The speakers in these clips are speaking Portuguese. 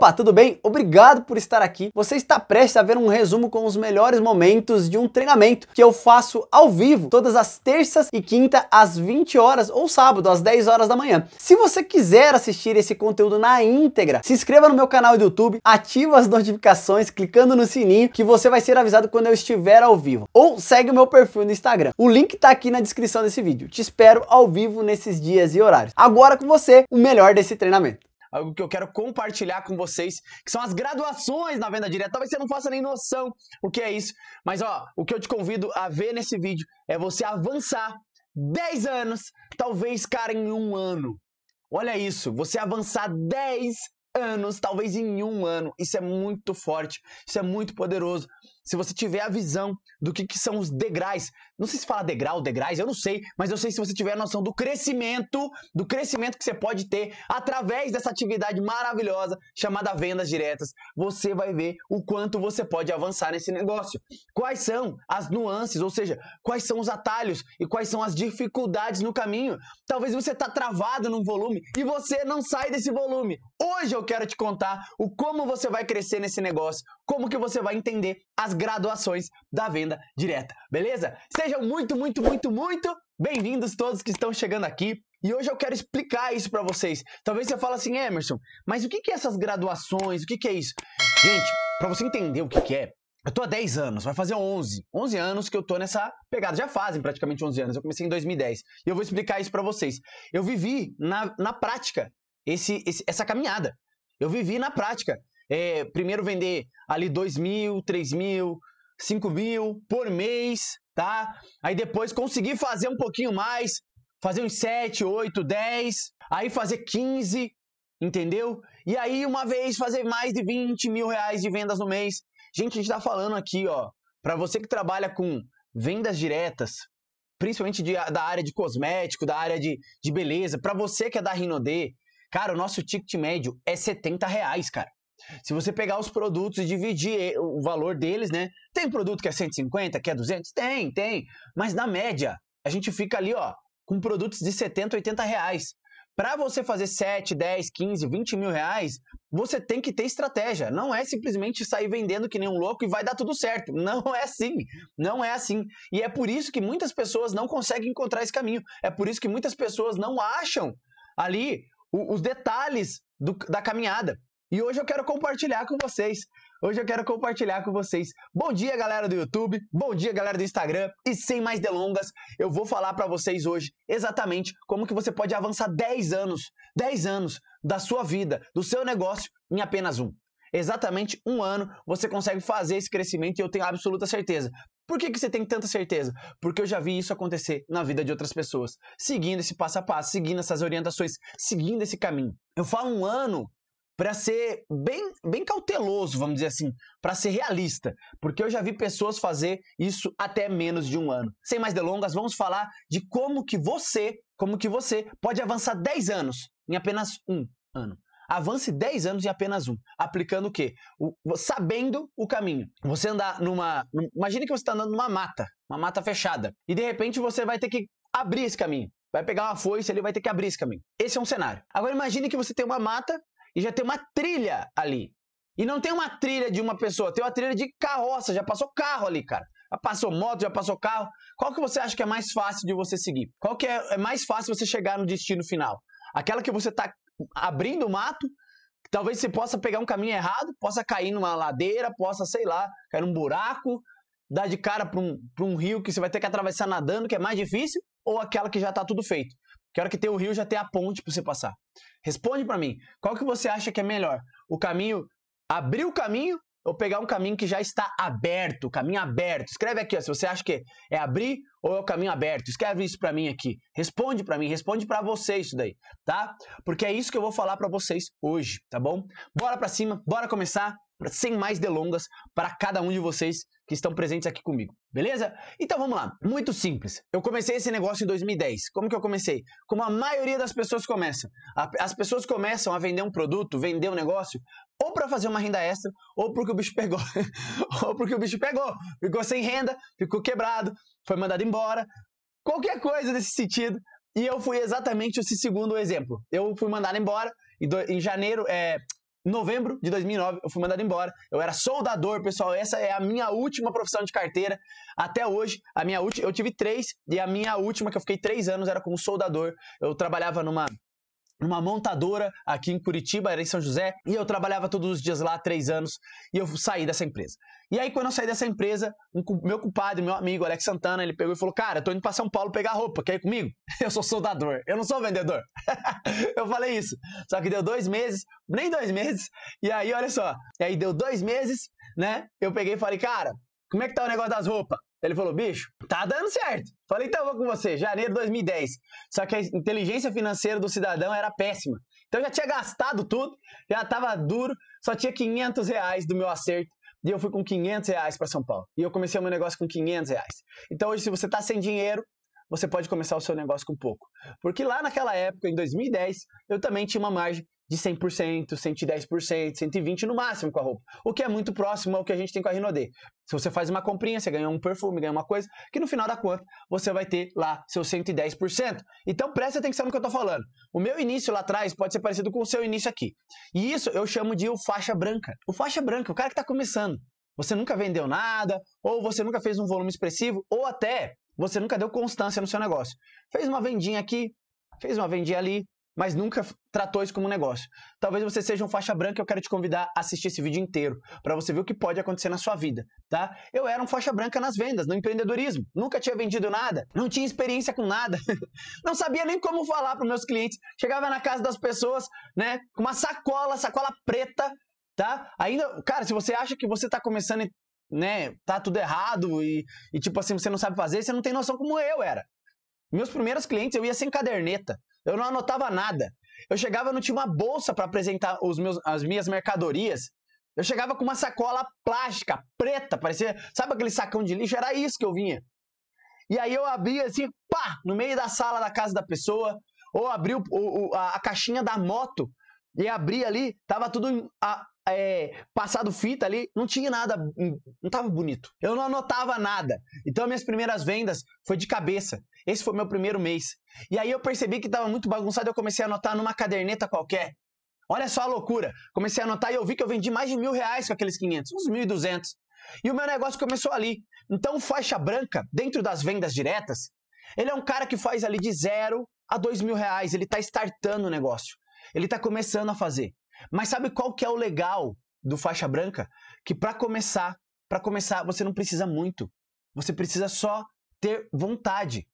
Opa, tudo bem? Obrigado por estar aqui. Você está prestes a ver um resumo com os melhores momentos de um treinamento que eu faço ao vivo todas as terças e quinta às 20 horas ou sábado às 10 horas da manhã. Se você quiser assistir esse conteúdo na íntegra, se inscreva no meu canal do YouTube, ativa as notificações clicando no sininho que você vai ser avisado quando eu estiver ao vivo. Ou segue o meu perfil no Instagram. O link está aqui na descrição desse vídeo. Te espero ao vivo nesses dias e horários. Agora com você, o melhor desse treinamento algo que eu quero compartilhar com vocês, que são as graduações na venda direta. Talvez você não faça nem noção o que é isso, mas ó, o que eu te convido a ver nesse vídeo é você avançar 10 anos, talvez, cara, em um ano. Olha isso, você avançar 10 anos, talvez em um ano. Isso é muito forte, isso é muito poderoso se você tiver a visão do que, que são os degraus, não sei se fala degrau, degraus, eu não sei, mas eu sei se você tiver a noção do crescimento, do crescimento que você pode ter através dessa atividade maravilhosa chamada vendas diretas, você vai ver o quanto você pode avançar nesse negócio. Quais são as nuances, ou seja, quais são os atalhos e quais são as dificuldades no caminho? Talvez você está travado num volume e você não sai desse volume. Hoje eu quero te contar o como você vai crescer nesse negócio, como que você vai entender as graduações da venda direta, beleza? Sejam muito, muito, muito, muito bem-vindos todos que estão chegando aqui. E hoje eu quero explicar isso para vocês. Talvez você fale assim, Emerson, mas o que é essas graduações? O que que é isso? Gente, para você entender o que é, eu tô há 10 anos, vai fazer 11. 11 anos que eu tô nessa pegada. Já fazem praticamente 11 anos, eu comecei em 2010. E eu vou explicar isso para vocês. Eu vivi na, na prática esse, esse, essa caminhada. Eu vivi na prática é, primeiro vender ali 2 mil, 3 mil, 5 mil por mês, tá? Aí depois conseguir fazer um pouquinho mais, fazer uns 7, 8, 10, aí fazer 15, entendeu? E aí uma vez fazer mais de 20 mil reais de vendas no mês. Gente, a gente tá falando aqui, ó, pra você que trabalha com vendas diretas, principalmente de, da área de cosmético, da área de, de beleza, pra você que é da Rinodê, cara, o nosso ticket médio é 70 reais, cara. Se você pegar os produtos e dividir eh, o valor deles, né? Tem produto que é 150, que é 200? Tem, tem. Mas na média, a gente fica ali, ó, com produtos de 70, 80 reais. Para você fazer 7, 10, 15, 20 mil reais, você tem que ter estratégia. Não é simplesmente sair vendendo que nem um louco e vai dar tudo certo. Não é assim. Não é assim. E é por isso que muitas pessoas não conseguem encontrar esse caminho. É por isso que muitas pessoas não acham ali os detalhes do, da caminhada. E hoje eu quero compartilhar com vocês. Hoje eu quero compartilhar com vocês. Bom dia, galera do YouTube. Bom dia, galera do Instagram. E sem mais delongas, eu vou falar para vocês hoje exatamente como que você pode avançar 10 anos, 10 anos da sua vida, do seu negócio em apenas um. Exatamente um ano você consegue fazer esse crescimento e eu tenho absoluta certeza. Por que, que você tem tanta certeza? Porque eu já vi isso acontecer na vida de outras pessoas, seguindo esse passo a passo, seguindo essas orientações, seguindo esse caminho. Eu falo um ano para ser bem, bem cauteloso, vamos dizer assim, para ser realista, porque eu já vi pessoas fazer isso até menos de um ano. Sem mais delongas, vamos falar de como que você, como que você pode avançar 10 anos em apenas um ano. Avance 10 anos em apenas um, aplicando o quê? O, sabendo o caminho. Você andar numa, imagine que você está andando numa mata, uma mata fechada, e de repente você vai ter que abrir esse caminho. Vai pegar uma foice, ele vai ter que abrir esse caminho. Esse é um cenário. Agora imagine que você tem uma mata e já tem uma trilha ali. E não tem uma trilha de uma pessoa, tem uma trilha de carroça, já passou carro ali, cara. Já passou moto, já passou carro. Qual que você acha que é mais fácil de você seguir? Qual que é, é mais fácil você chegar no destino final? Aquela que você está abrindo o mato, talvez você possa pegar um caminho errado, possa cair numa ladeira, possa, sei lá, cair num buraco, dar de cara para um, um rio que você vai ter que atravessar nadando, que é mais difícil, ou aquela que já está tudo feito? Que hora que tem o rio já tem a ponte para você passar. Responde para mim, qual que você acha que é melhor? O caminho abrir o caminho ou pegar um caminho que já está aberto, caminho aberto? Escreve aqui, ó, se você acha que é abrir ou é o caminho aberto? Escreve isso para mim aqui. Responde para mim, responde para você isso daí, tá? Porque é isso que eu vou falar para vocês hoje, tá bom? Bora para cima, bora começar, sem mais delongas, para cada um de vocês que estão presentes aqui comigo, beleza? Então vamos lá, muito simples. Eu comecei esse negócio em 2010. Como que eu comecei? Como a maioria das pessoas começa. As pessoas começam a vender um produto, vender um negócio, ou para fazer uma renda extra, ou porque o bicho pegou. ou porque o bicho pegou, ficou sem renda, ficou quebrado, foi mandado embora, qualquer coisa nesse sentido. E eu fui exatamente esse segundo exemplo. Eu fui mandado embora em, do, em janeiro, é, novembro de 2009, eu fui mandado embora. Eu era soldador, pessoal. Essa é a minha última profissão de carteira. Até hoje, a minha última, eu tive três e a minha última que eu fiquei três anos era como soldador. Eu trabalhava numa numa montadora aqui em Curitiba, era em São José, e eu trabalhava todos os dias lá três anos, e eu saí dessa empresa. E aí, quando eu saí dessa empresa, um, meu compadre, meu amigo Alex Santana, ele pegou e falou: Cara, eu tô indo pra São Paulo pegar roupa, quer ir comigo? Eu sou soldador, eu não sou vendedor. eu falei isso. Só que deu dois meses, nem dois meses, e aí, olha só, e aí deu dois meses, né? Eu peguei e falei: Cara, como é que tá o negócio das roupas? Ele falou, bicho, tá dando certo. Falei, então vou com você, janeiro de 2010. Só que a inteligência financeira do cidadão era péssima. Então eu já tinha gastado tudo, já tava duro, só tinha 500 reais do meu acerto. E eu fui com 500 reais para São Paulo. E eu comecei o meu negócio com 500 reais. Então hoje, se você tá sem dinheiro, você pode começar o seu negócio com pouco. Porque lá naquela época, em 2010, eu também tinha uma margem de 100%, 110%, 120% no máximo com a roupa. O que é muito próximo ao que a gente tem com a Rinode. Se você faz uma comprinha, você ganha um perfume, ganha uma coisa, que no final da conta você vai ter lá seu 110%. Então preste atenção no que eu estou falando. O meu início lá atrás pode ser parecido com o seu início aqui. E isso eu chamo de o faixa branca. O faixa branca, o cara que está começando. Você nunca vendeu nada, ou você nunca fez um volume expressivo, ou até você nunca deu constância no seu negócio. Fez uma vendinha aqui, fez uma vendinha ali, mas nunca tratou isso como um negócio. Talvez você seja um faixa branca e eu quero te convidar a assistir esse vídeo inteiro, para você ver o que pode acontecer na sua vida, tá? Eu era um faixa branca nas vendas, no empreendedorismo, nunca tinha vendido nada, não tinha experiência com nada, não sabia nem como falar para meus clientes. Chegava na casa das pessoas, né, com uma sacola, sacola preta, tá? Ainda, cara, se você acha que você tá começando, né, tá tudo errado e, e tipo assim, você não sabe fazer, você não tem noção como eu era. Meus primeiros clientes eu ia sem caderneta. Eu não anotava nada. Eu chegava, não tinha uma bolsa para apresentar os meus, as minhas mercadorias. Eu chegava com uma sacola plástica, preta, parecia, sabe aquele sacão de lixo? Era isso que eu vinha. E aí eu abria assim, pá, no meio da sala da casa da pessoa, ou abri o, o, a, a, caixinha da moto e abri ali, tava tudo a, é, passado fita ali, não tinha nada, hum, não tava bonito. Eu não anotava nada. Então minhas primeiras vendas foi de cabeça. Esse foi meu primeiro mês. E aí eu percebi que tava muito bagunçado, eu comecei a anotar numa caderneta qualquer. Olha só a loucura. Comecei a anotar e eu vi que eu vendi mais de mil reais com aqueles 500, uns 1.200. E o meu negócio começou ali. Então, faixa branca, dentro das vendas diretas, ele é um cara que faz ali de zero a dois mil reais. Ele está startando o negócio. Ele está começando a fazer. Mas sabe qual que é o legal do faixa branca? Que para começar, para começar, você não precisa muito. Você precisa só ter vontade.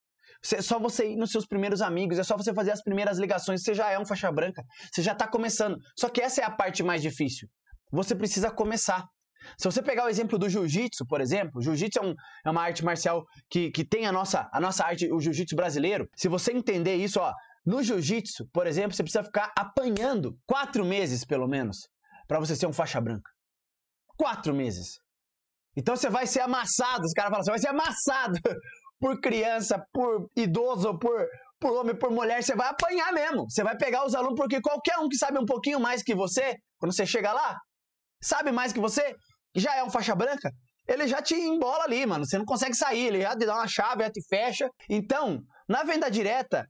É só você ir nos seus primeiros amigos, é só você fazer as primeiras ligações, você já é um faixa branca, você já está começando. Só que essa é a parte mais difícil. Você precisa começar. Se você pegar o exemplo do jiu-jitsu, por exemplo, jiu-jitsu é, um, é, uma arte marcial que, que tem a nossa, a nossa arte, o jiu-jitsu brasileiro. Se você entender isso, ó, no jiu-jitsu, por exemplo, você precisa ficar apanhando quatro meses, pelo menos, para você ser um faixa branca. Quatro meses. Então você vai ser amassado, os caras falam, você vai ser amassado por criança, por idoso, por, por homem, por mulher, você vai apanhar mesmo. Você vai pegar os alunos, porque qualquer um que sabe um pouquinho mais que você, quando você chega lá, sabe mais que você, já é um faixa branca, ele já te embola ali, mano. Você não consegue sair, ele já te dá uma chave, já te fecha. Então, na venda direta,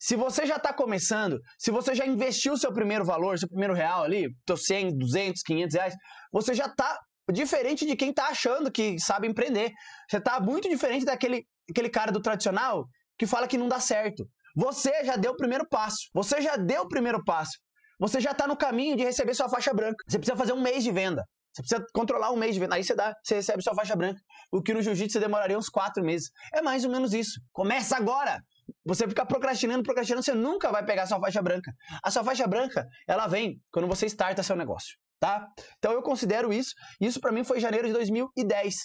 se você já está começando, se você já investiu seu primeiro valor, seu primeiro real ali, seus 100, 200, 500 reais, você já está diferente de quem está achando que sabe empreender. Você está muito diferente daquele aquele cara do tradicional que fala que não dá certo. Você já deu o primeiro passo. Você já deu o primeiro passo. Você já está no caminho de receber sua faixa branca. Você precisa fazer um mês de venda. Você precisa controlar um mês de venda. Aí você, dá, você recebe sua faixa branca. O que no jiu-jitsu demoraria uns quatro meses. É mais ou menos isso. Começa agora! Você ficar procrastinando, procrastinando, você nunca vai pegar a sua faixa branca. A sua faixa branca, ela vem quando você starta seu negócio, tá? Então eu considero isso. Isso para mim foi janeiro de 2010.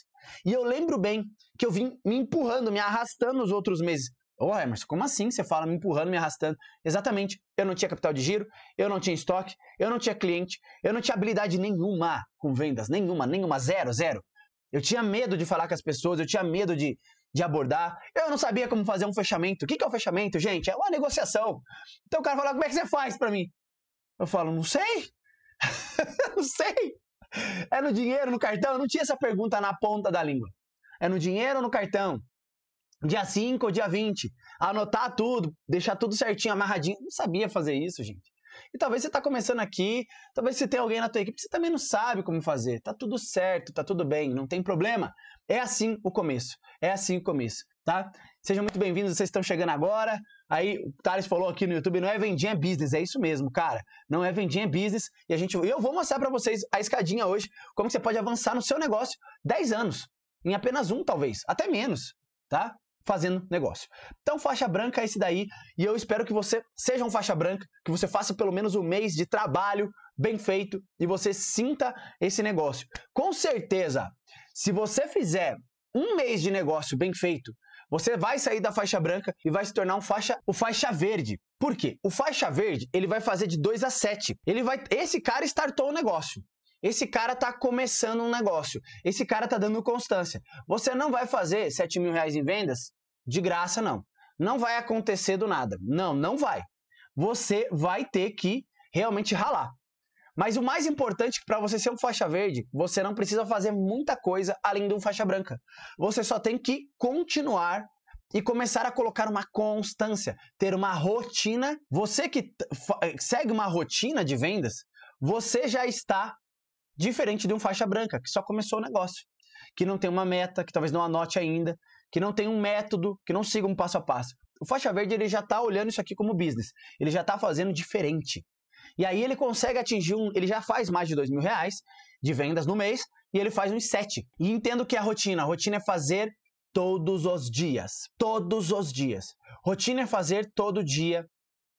E eu lembro bem que eu vim me empurrando, me arrastando nos outros meses. Ô oh, Emerson, como assim você fala me empurrando, me arrastando? Exatamente, eu não tinha capital de giro, eu não tinha estoque, eu não tinha cliente, eu não tinha habilidade nenhuma com vendas, nenhuma, nenhuma, zero, zero. Eu tinha medo de falar com as pessoas, eu tinha medo de, de abordar. Eu não sabia como fazer um fechamento. O que, que é o um fechamento, gente? É uma negociação. Então o cara fala, como é que você faz para mim? Eu falo, não sei. não sei. É no dinheiro, no cartão? Eu não tinha essa pergunta na ponta da língua. É no dinheiro ou no cartão? Dia 5 ou dia 20? Anotar tudo, deixar tudo certinho, amarradinho. não sabia fazer isso, gente. E talvez você está começando aqui, talvez você tenha alguém na tua equipe que você também não sabe como fazer. Tá tudo certo, tá tudo bem, não tem problema. É assim o começo. É assim o começo, tá? Sejam muito bem-vindos, vocês estão chegando agora. Aí o Thales falou aqui no YouTube, não é vendinha business, é isso mesmo, cara. Não é vendinha business e a gente eu vou mostrar para vocês a escadinha hoje, como você pode avançar no seu negócio 10 anos, em apenas um talvez, até menos, tá? fazendo negócio. Então, faixa branca é esse daí, e eu espero que você seja um faixa branca, que você faça pelo menos um mês de trabalho bem feito e você sinta esse negócio. Com certeza, se você fizer um mês de negócio bem feito, você vai sair da faixa branca e vai se tornar um faixa, o faixa verde. Por quê? O faixa verde, ele vai fazer de 2 a 7. Ele vai, esse cara startou o negócio. Esse cara tá começando um negócio. Esse cara tá dando constância. Você não vai fazer 7 mil reais em vendas de graça, não. Não vai acontecer do nada. Não, não vai. Você vai ter que realmente ralar. Mas o mais importante para você ser um faixa verde, você não precisa fazer muita coisa além de um faixa branca. Você só tem que continuar e começar a colocar uma constância, ter uma rotina. Você que segue uma rotina de vendas, você já está Diferente de um faixa branca, que só começou o negócio, que não tem uma meta, que talvez não anote ainda, que não tem um método, que não siga um passo a passo. O faixa verde ele já está olhando isso aqui como business, ele já está fazendo diferente. E aí ele consegue atingir um, ele já faz mais de dois mil reais de vendas no mês e ele faz uns sete. E entendo que é a rotina, a rotina é fazer todos os dias, todos os dias. Rotina é fazer todo dia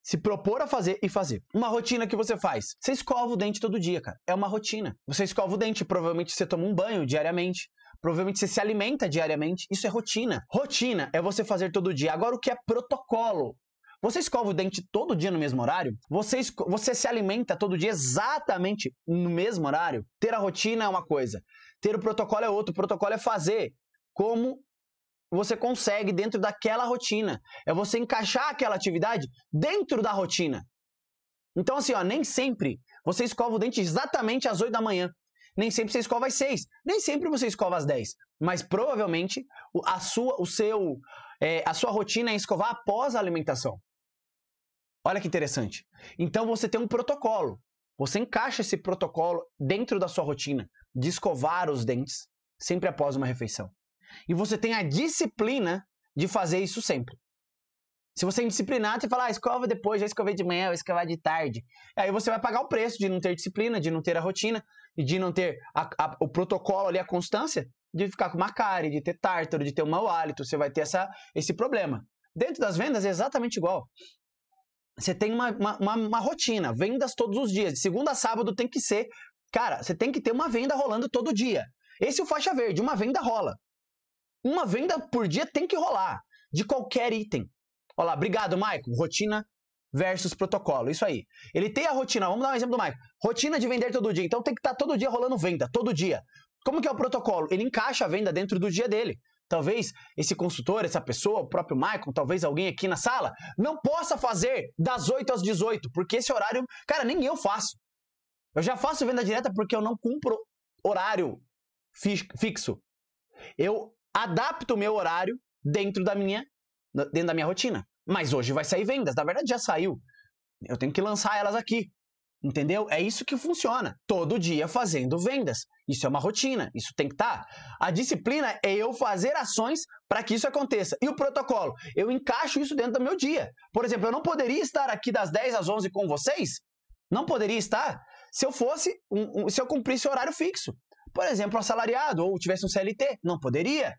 se propor a fazer e fazer. Uma rotina que você faz. Você escova o dente todo dia, cara. É uma rotina. Você escova o dente, provavelmente você toma um banho diariamente. Provavelmente você se alimenta diariamente. Isso é rotina. Rotina é você fazer todo dia. Agora, o que é protocolo? Você escova o dente todo dia no mesmo horário? Você, você se alimenta todo dia exatamente no mesmo horário? Ter a rotina é uma coisa. Ter o protocolo é outro. O protocolo é fazer como você consegue dentro daquela rotina. É você encaixar aquela atividade dentro da rotina. Então, assim, ó, nem sempre você escova o dente exatamente às 8 da manhã. Nem sempre você escova às 6. Nem sempre você escova às 10. Mas provavelmente a sua, o seu, é, a sua rotina é escovar após a alimentação. Olha que interessante. Então você tem um protocolo. Você encaixa esse protocolo dentro da sua rotina de escovar os dentes sempre após uma refeição. E você tem a disciplina de fazer isso sempre. Se você é indisciplinado e falar, ah, escova depois, já escovei de manhã, eu escovar de tarde. Aí você vai pagar o preço de não ter disciplina, de não ter a rotina, e de não ter a, a, o protocolo ali, a constância, de ficar com uma cárie, de ter tártaro, de ter um mau hálito, você vai ter essa, esse problema. Dentro das vendas é exatamente igual. Você tem uma, uma, uma, uma rotina, vendas todos os dias. De segunda a sábado tem que ser. Cara, você tem que ter uma venda rolando todo dia. Esse é o faixa verde, uma venda rola uma venda por dia tem que rolar, de qualquer item. Olha lá, obrigado, Maicon. Rotina versus protocolo, isso aí. Ele tem a rotina, vamos dar um exemplo do Maicon. Rotina de vender todo dia, então tem que estar tá todo dia rolando venda, todo dia. Como que é o protocolo? Ele encaixa a venda dentro do dia dele. Talvez esse consultor, essa pessoa, o próprio Michael, talvez alguém aqui na sala, não possa fazer das 8 às 18, porque esse horário, cara, nem eu faço. Eu já faço venda direta porque eu não cumpro horário fixo. Eu adapto o meu horário dentro da minha dentro da minha rotina. Mas hoje vai sair vendas, na verdade já saiu. Eu tenho que lançar elas aqui. Entendeu? É isso que funciona. Todo dia fazendo vendas. Isso é uma rotina, isso tem que estar. Tá. A disciplina é eu fazer ações para que isso aconteça. E o protocolo? Eu encaixo isso dentro do meu dia. Por exemplo, eu não poderia estar aqui das 10 às 11 com vocês? Não poderia estar se eu fosse, um, um, se eu cumprisse horário fixo. Por exemplo, assalariado ou tivesse um CLT. Não poderia.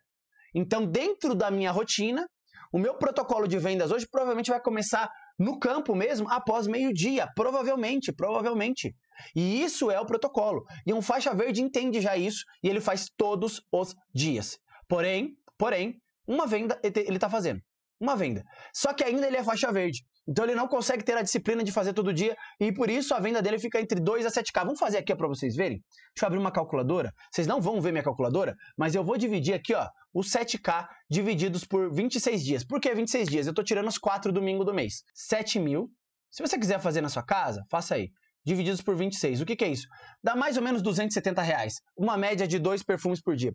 Então, dentro da minha rotina, o meu protocolo de vendas hoje provavelmente vai começar no campo mesmo após meio-dia, provavelmente, provavelmente. E isso é o protocolo. E um faixa verde entende já isso e ele faz todos os dias. Porém, porém, uma venda ele está fazendo. Uma venda. Só que ainda ele é faixa verde. Então ele não consegue ter a disciplina de fazer todo dia e por isso a venda dele fica entre 2 a 7K. Vamos fazer aqui para vocês verem? Deixa eu abrir uma calculadora. Vocês não vão ver minha calculadora, mas eu vou dividir aqui, ó, os 7K divididos por 26 dias. Por que 26 dias? Eu estou tirando os 4 domingos do mês. 7 mil. Se você quiser fazer na sua casa, faça aí. Divididos por 26. O que, que é isso? Dá mais ou menos 270 reais. Uma média de dois perfumes por dia.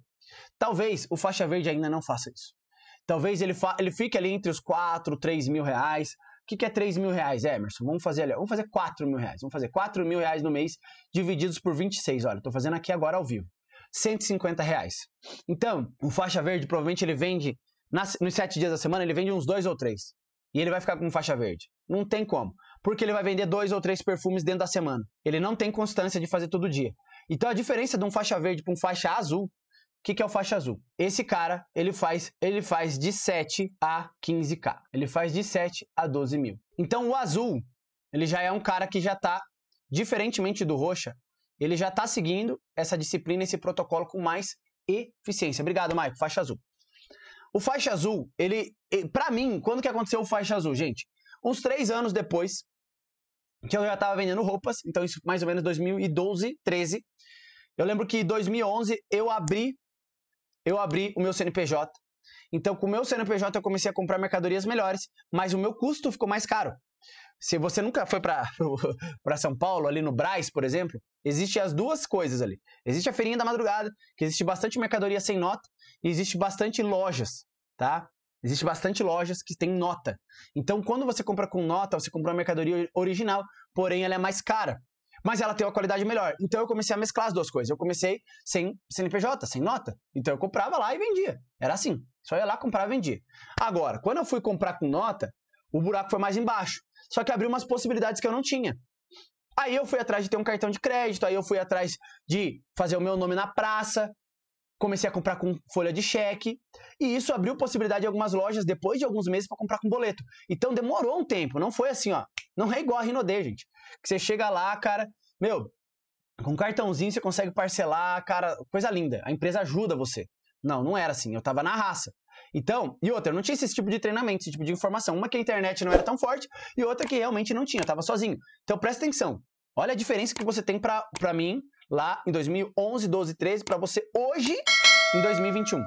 Talvez o faixa verde ainda não faça isso. Talvez ele, ele fique ali entre os 4, 3 mil reais. O que, é 3 mil reais, Emerson? Vamos fazer ali, vamos fazer 4 mil reais. Vamos fazer 4 mil reais no mês divididos por 26. Olha, estou fazendo aqui agora ao vivo. 150 reais. Então, o faixa verde provavelmente ele vende nas, nos 7 dias da semana, ele vende uns dois ou três E ele vai ficar com faixa verde. Não tem como. Porque ele vai vender dois ou três perfumes dentro da semana. Ele não tem constância de fazer todo dia. Então a diferença de um faixa verde para um faixa azul o que, que é o faixa azul? Esse cara, ele faz, ele faz de 7 a 15k. Ele faz de 7 a 12 mil. Então, o azul, ele já é um cara que já está, diferentemente do roxa, ele já está seguindo essa disciplina, esse protocolo com mais eficiência. Obrigado, Maico. Faixa azul. O faixa azul, ele, para mim, quando que aconteceu o faixa azul, gente? Uns três anos depois que eu já estava vendendo roupas, então isso mais ou menos 2012, 13. Eu lembro que em 2011 eu abri eu abri o meu CNPJ. Então, com o meu CNPJ, eu comecei a comprar mercadorias melhores, mas o meu custo ficou mais caro. Se você nunca foi para São Paulo, ali no Braz, por exemplo, existe as duas coisas ali. Existe a feirinha da madrugada, que existe bastante mercadoria sem nota, e existe bastante lojas, tá? Existe bastante lojas que tem nota. Então, quando você compra com nota, você compra uma mercadoria original, porém ela é mais cara mas ela tem uma qualidade melhor. Então eu comecei a mesclar as duas coisas. Eu comecei sem CNPJ, sem nota. Então eu comprava lá e vendia. Era assim. Só ia lá, comprava e vendia. Agora, quando eu fui comprar com nota, o buraco foi mais embaixo. Só que abriu umas possibilidades que eu não tinha. Aí eu fui atrás de ter um cartão de crédito, aí eu fui atrás de fazer o meu nome na praça, comecei a comprar com folha de cheque, e isso abriu possibilidade de algumas lojas, depois de alguns meses, para comprar com boleto. Então demorou um tempo, não foi assim, ó. Não é igual a Rinode, gente. Que você chega lá, cara, meu, com um cartãozinho você consegue parcelar, cara, coisa linda. A empresa ajuda você. Não, não era assim, eu tava na raça. Então, e outra, eu não tinha esse tipo de treinamento, esse tipo de informação. Uma que a internet não era tão forte e outra que realmente não tinha, eu tava sozinho. Então presta atenção. Olha a diferença que você tem para mim lá em 2011, 12, 13 para você hoje em 2021.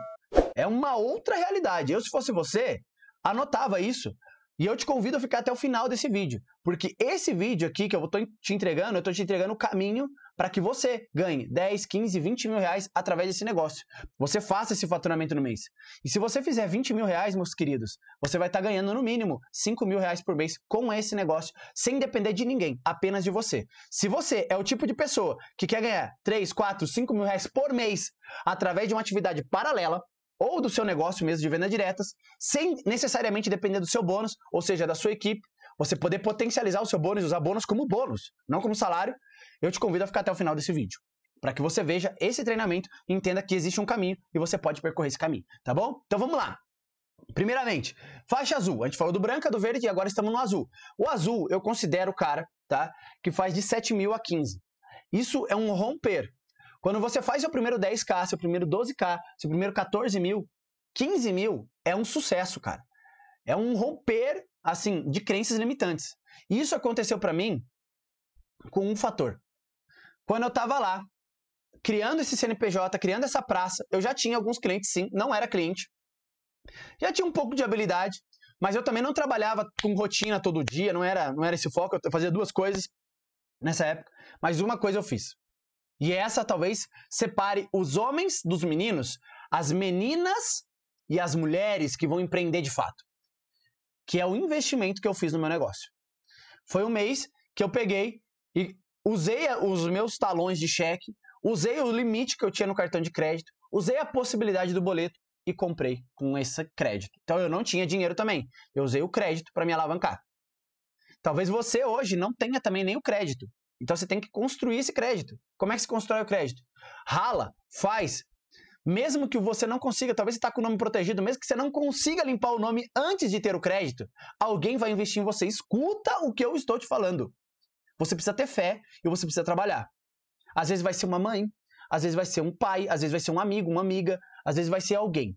É uma outra realidade. Eu, se fosse você, anotava isso. E eu te convido a ficar até o final desse vídeo, porque esse vídeo aqui que eu estou te entregando, eu estou te entregando o caminho para que você ganhe 10, 15, 20 mil reais através desse negócio. Você faça esse faturamento no mês. E se você fizer 20 mil reais, meus queridos, você vai estar tá ganhando no mínimo 5 mil reais por mês com esse negócio, sem depender de ninguém, apenas de você. Se você é o tipo de pessoa que quer ganhar 3, 4, 5 mil reais por mês através de uma atividade paralela, ou do seu negócio mesmo de vendas diretas, sem necessariamente depender do seu bônus, ou seja, da sua equipe, você poder potencializar o seu bônus, usar bônus como bônus, não como salário, eu te convido a ficar até o final desse vídeo, para que você veja esse treinamento e entenda que existe um caminho e você pode percorrer esse caminho, tá bom? Então vamos lá. Primeiramente, faixa azul. A gente falou do branca, do verde e agora estamos no azul. O azul eu considero o cara, tá? Que faz de 7 mil a 15. Isso é um romper. Quando você faz seu primeiro 10k, seu primeiro 12k, seu primeiro 14 mil, 15 mil é um sucesso, cara. É um romper, assim, de crenças limitantes. E isso aconteceu para mim com um fator quando eu estava lá, criando esse CNPJ, criando essa praça, eu já tinha alguns clientes, sim, não era cliente. Já tinha um pouco de habilidade, mas eu também não trabalhava com rotina todo dia, não era, não era esse foco, eu fazia duas coisas nessa época, mas uma coisa eu fiz. E essa talvez separe os homens dos meninos, as meninas e as mulheres que vão empreender de fato. Que é o investimento que eu fiz no meu negócio. Foi um mês que eu peguei e usei os meus talões de cheque, usei o limite que eu tinha no cartão de crédito, usei a possibilidade do boleto e comprei com esse crédito. Então eu não tinha dinheiro também. Eu usei o crédito para me alavancar. Talvez você hoje não tenha também nem o crédito. Então você tem que construir esse crédito. Como é que se constrói o crédito? Rala, faz. Mesmo que você não consiga, talvez você está com o nome protegido, mesmo que você não consiga limpar o nome antes de ter o crédito, alguém vai investir em você. Escuta o que eu estou te falando. Você precisa ter fé e você precisa trabalhar. Às vezes vai ser uma mãe, às vezes vai ser um pai, às vezes vai ser um amigo, uma amiga, às vezes vai ser alguém.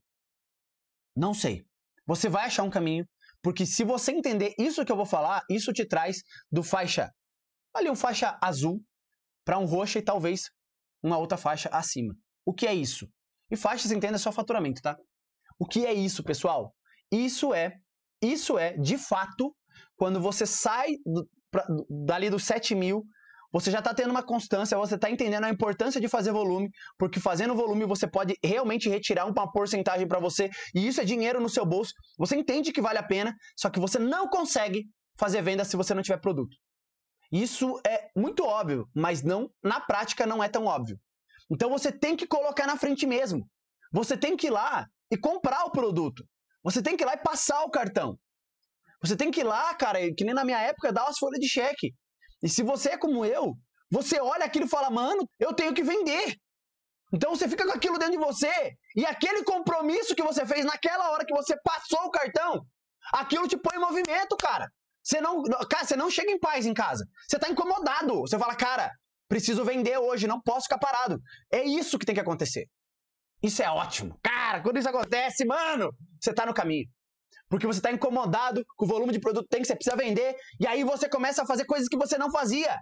Não sei. Você vai achar um caminho, porque se você entender isso que eu vou falar, isso te traz do faixa ali um faixa azul para um roxo e talvez uma outra faixa acima. O que é isso? E faixas entenda só faturamento, tá? O que é isso, pessoal? Isso é, isso é de fato quando você sai pra, dali dos 7 mil, você já está tendo uma constância, você está entendendo a importância de fazer volume, porque fazendo volume você pode realmente retirar uma porcentagem para você, e isso é dinheiro no seu bolso. Você entende que vale a pena, só que você não consegue fazer venda se você não tiver produto. Isso é muito óbvio, mas não na prática não é tão óbvio. Então você tem que colocar na frente mesmo. Você tem que ir lá e comprar o produto. Você tem que ir lá e passar o cartão. Você tem que ir lá, cara, que nem na minha época, dar umas folhas de cheque. E se você é como eu, você olha aquilo e fala, mano, eu tenho que vender. Então você fica com aquilo dentro de você. E aquele compromisso que você fez naquela hora que você passou o cartão, aquilo te põe em movimento, cara. Você não, cara, você não chega em paz em casa. Você tá incomodado. Você fala, cara, preciso vender hoje, não posso ficar parado. É isso que tem que acontecer. Isso é ótimo. Cara, quando isso acontece, mano, você tá no caminho porque você está incomodado com o volume de produto que tem que você precisa vender, e aí você começa a fazer coisas que você não fazia.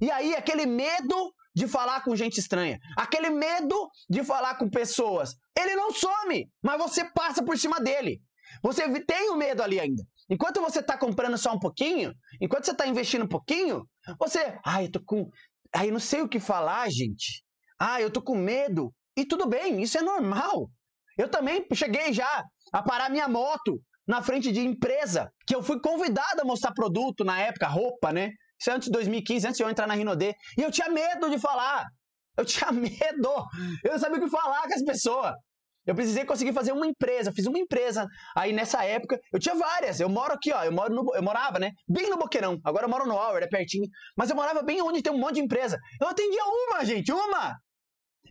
E aí aquele medo de falar com gente estranha, aquele medo de falar com pessoas, ele não some, mas você passa por cima dele. Você tem o medo ali ainda. Enquanto você está comprando só um pouquinho, enquanto você está investindo um pouquinho, você, ai, eu tô com, ai, eu não sei o que falar, gente. Ah, eu tô com medo. E tudo bem, isso é normal. Eu também cheguei já a parar minha moto na frente de empresa, que eu fui convidado a mostrar produto na época, roupa, né? Isso é antes de 2015, antes de eu entrar na Rinode. E eu tinha medo de falar. Eu tinha medo. Eu não sabia o que falar com as pessoas. Eu precisei conseguir fazer uma empresa. fiz uma empresa. Aí nessa época, eu tinha várias. Eu moro aqui, ó. Eu, moro no, eu morava, né? Bem no Boqueirão. Agora eu moro no Hour, é pertinho. Mas eu morava bem onde tem um monte de empresa. Eu atendia uma, gente, uma.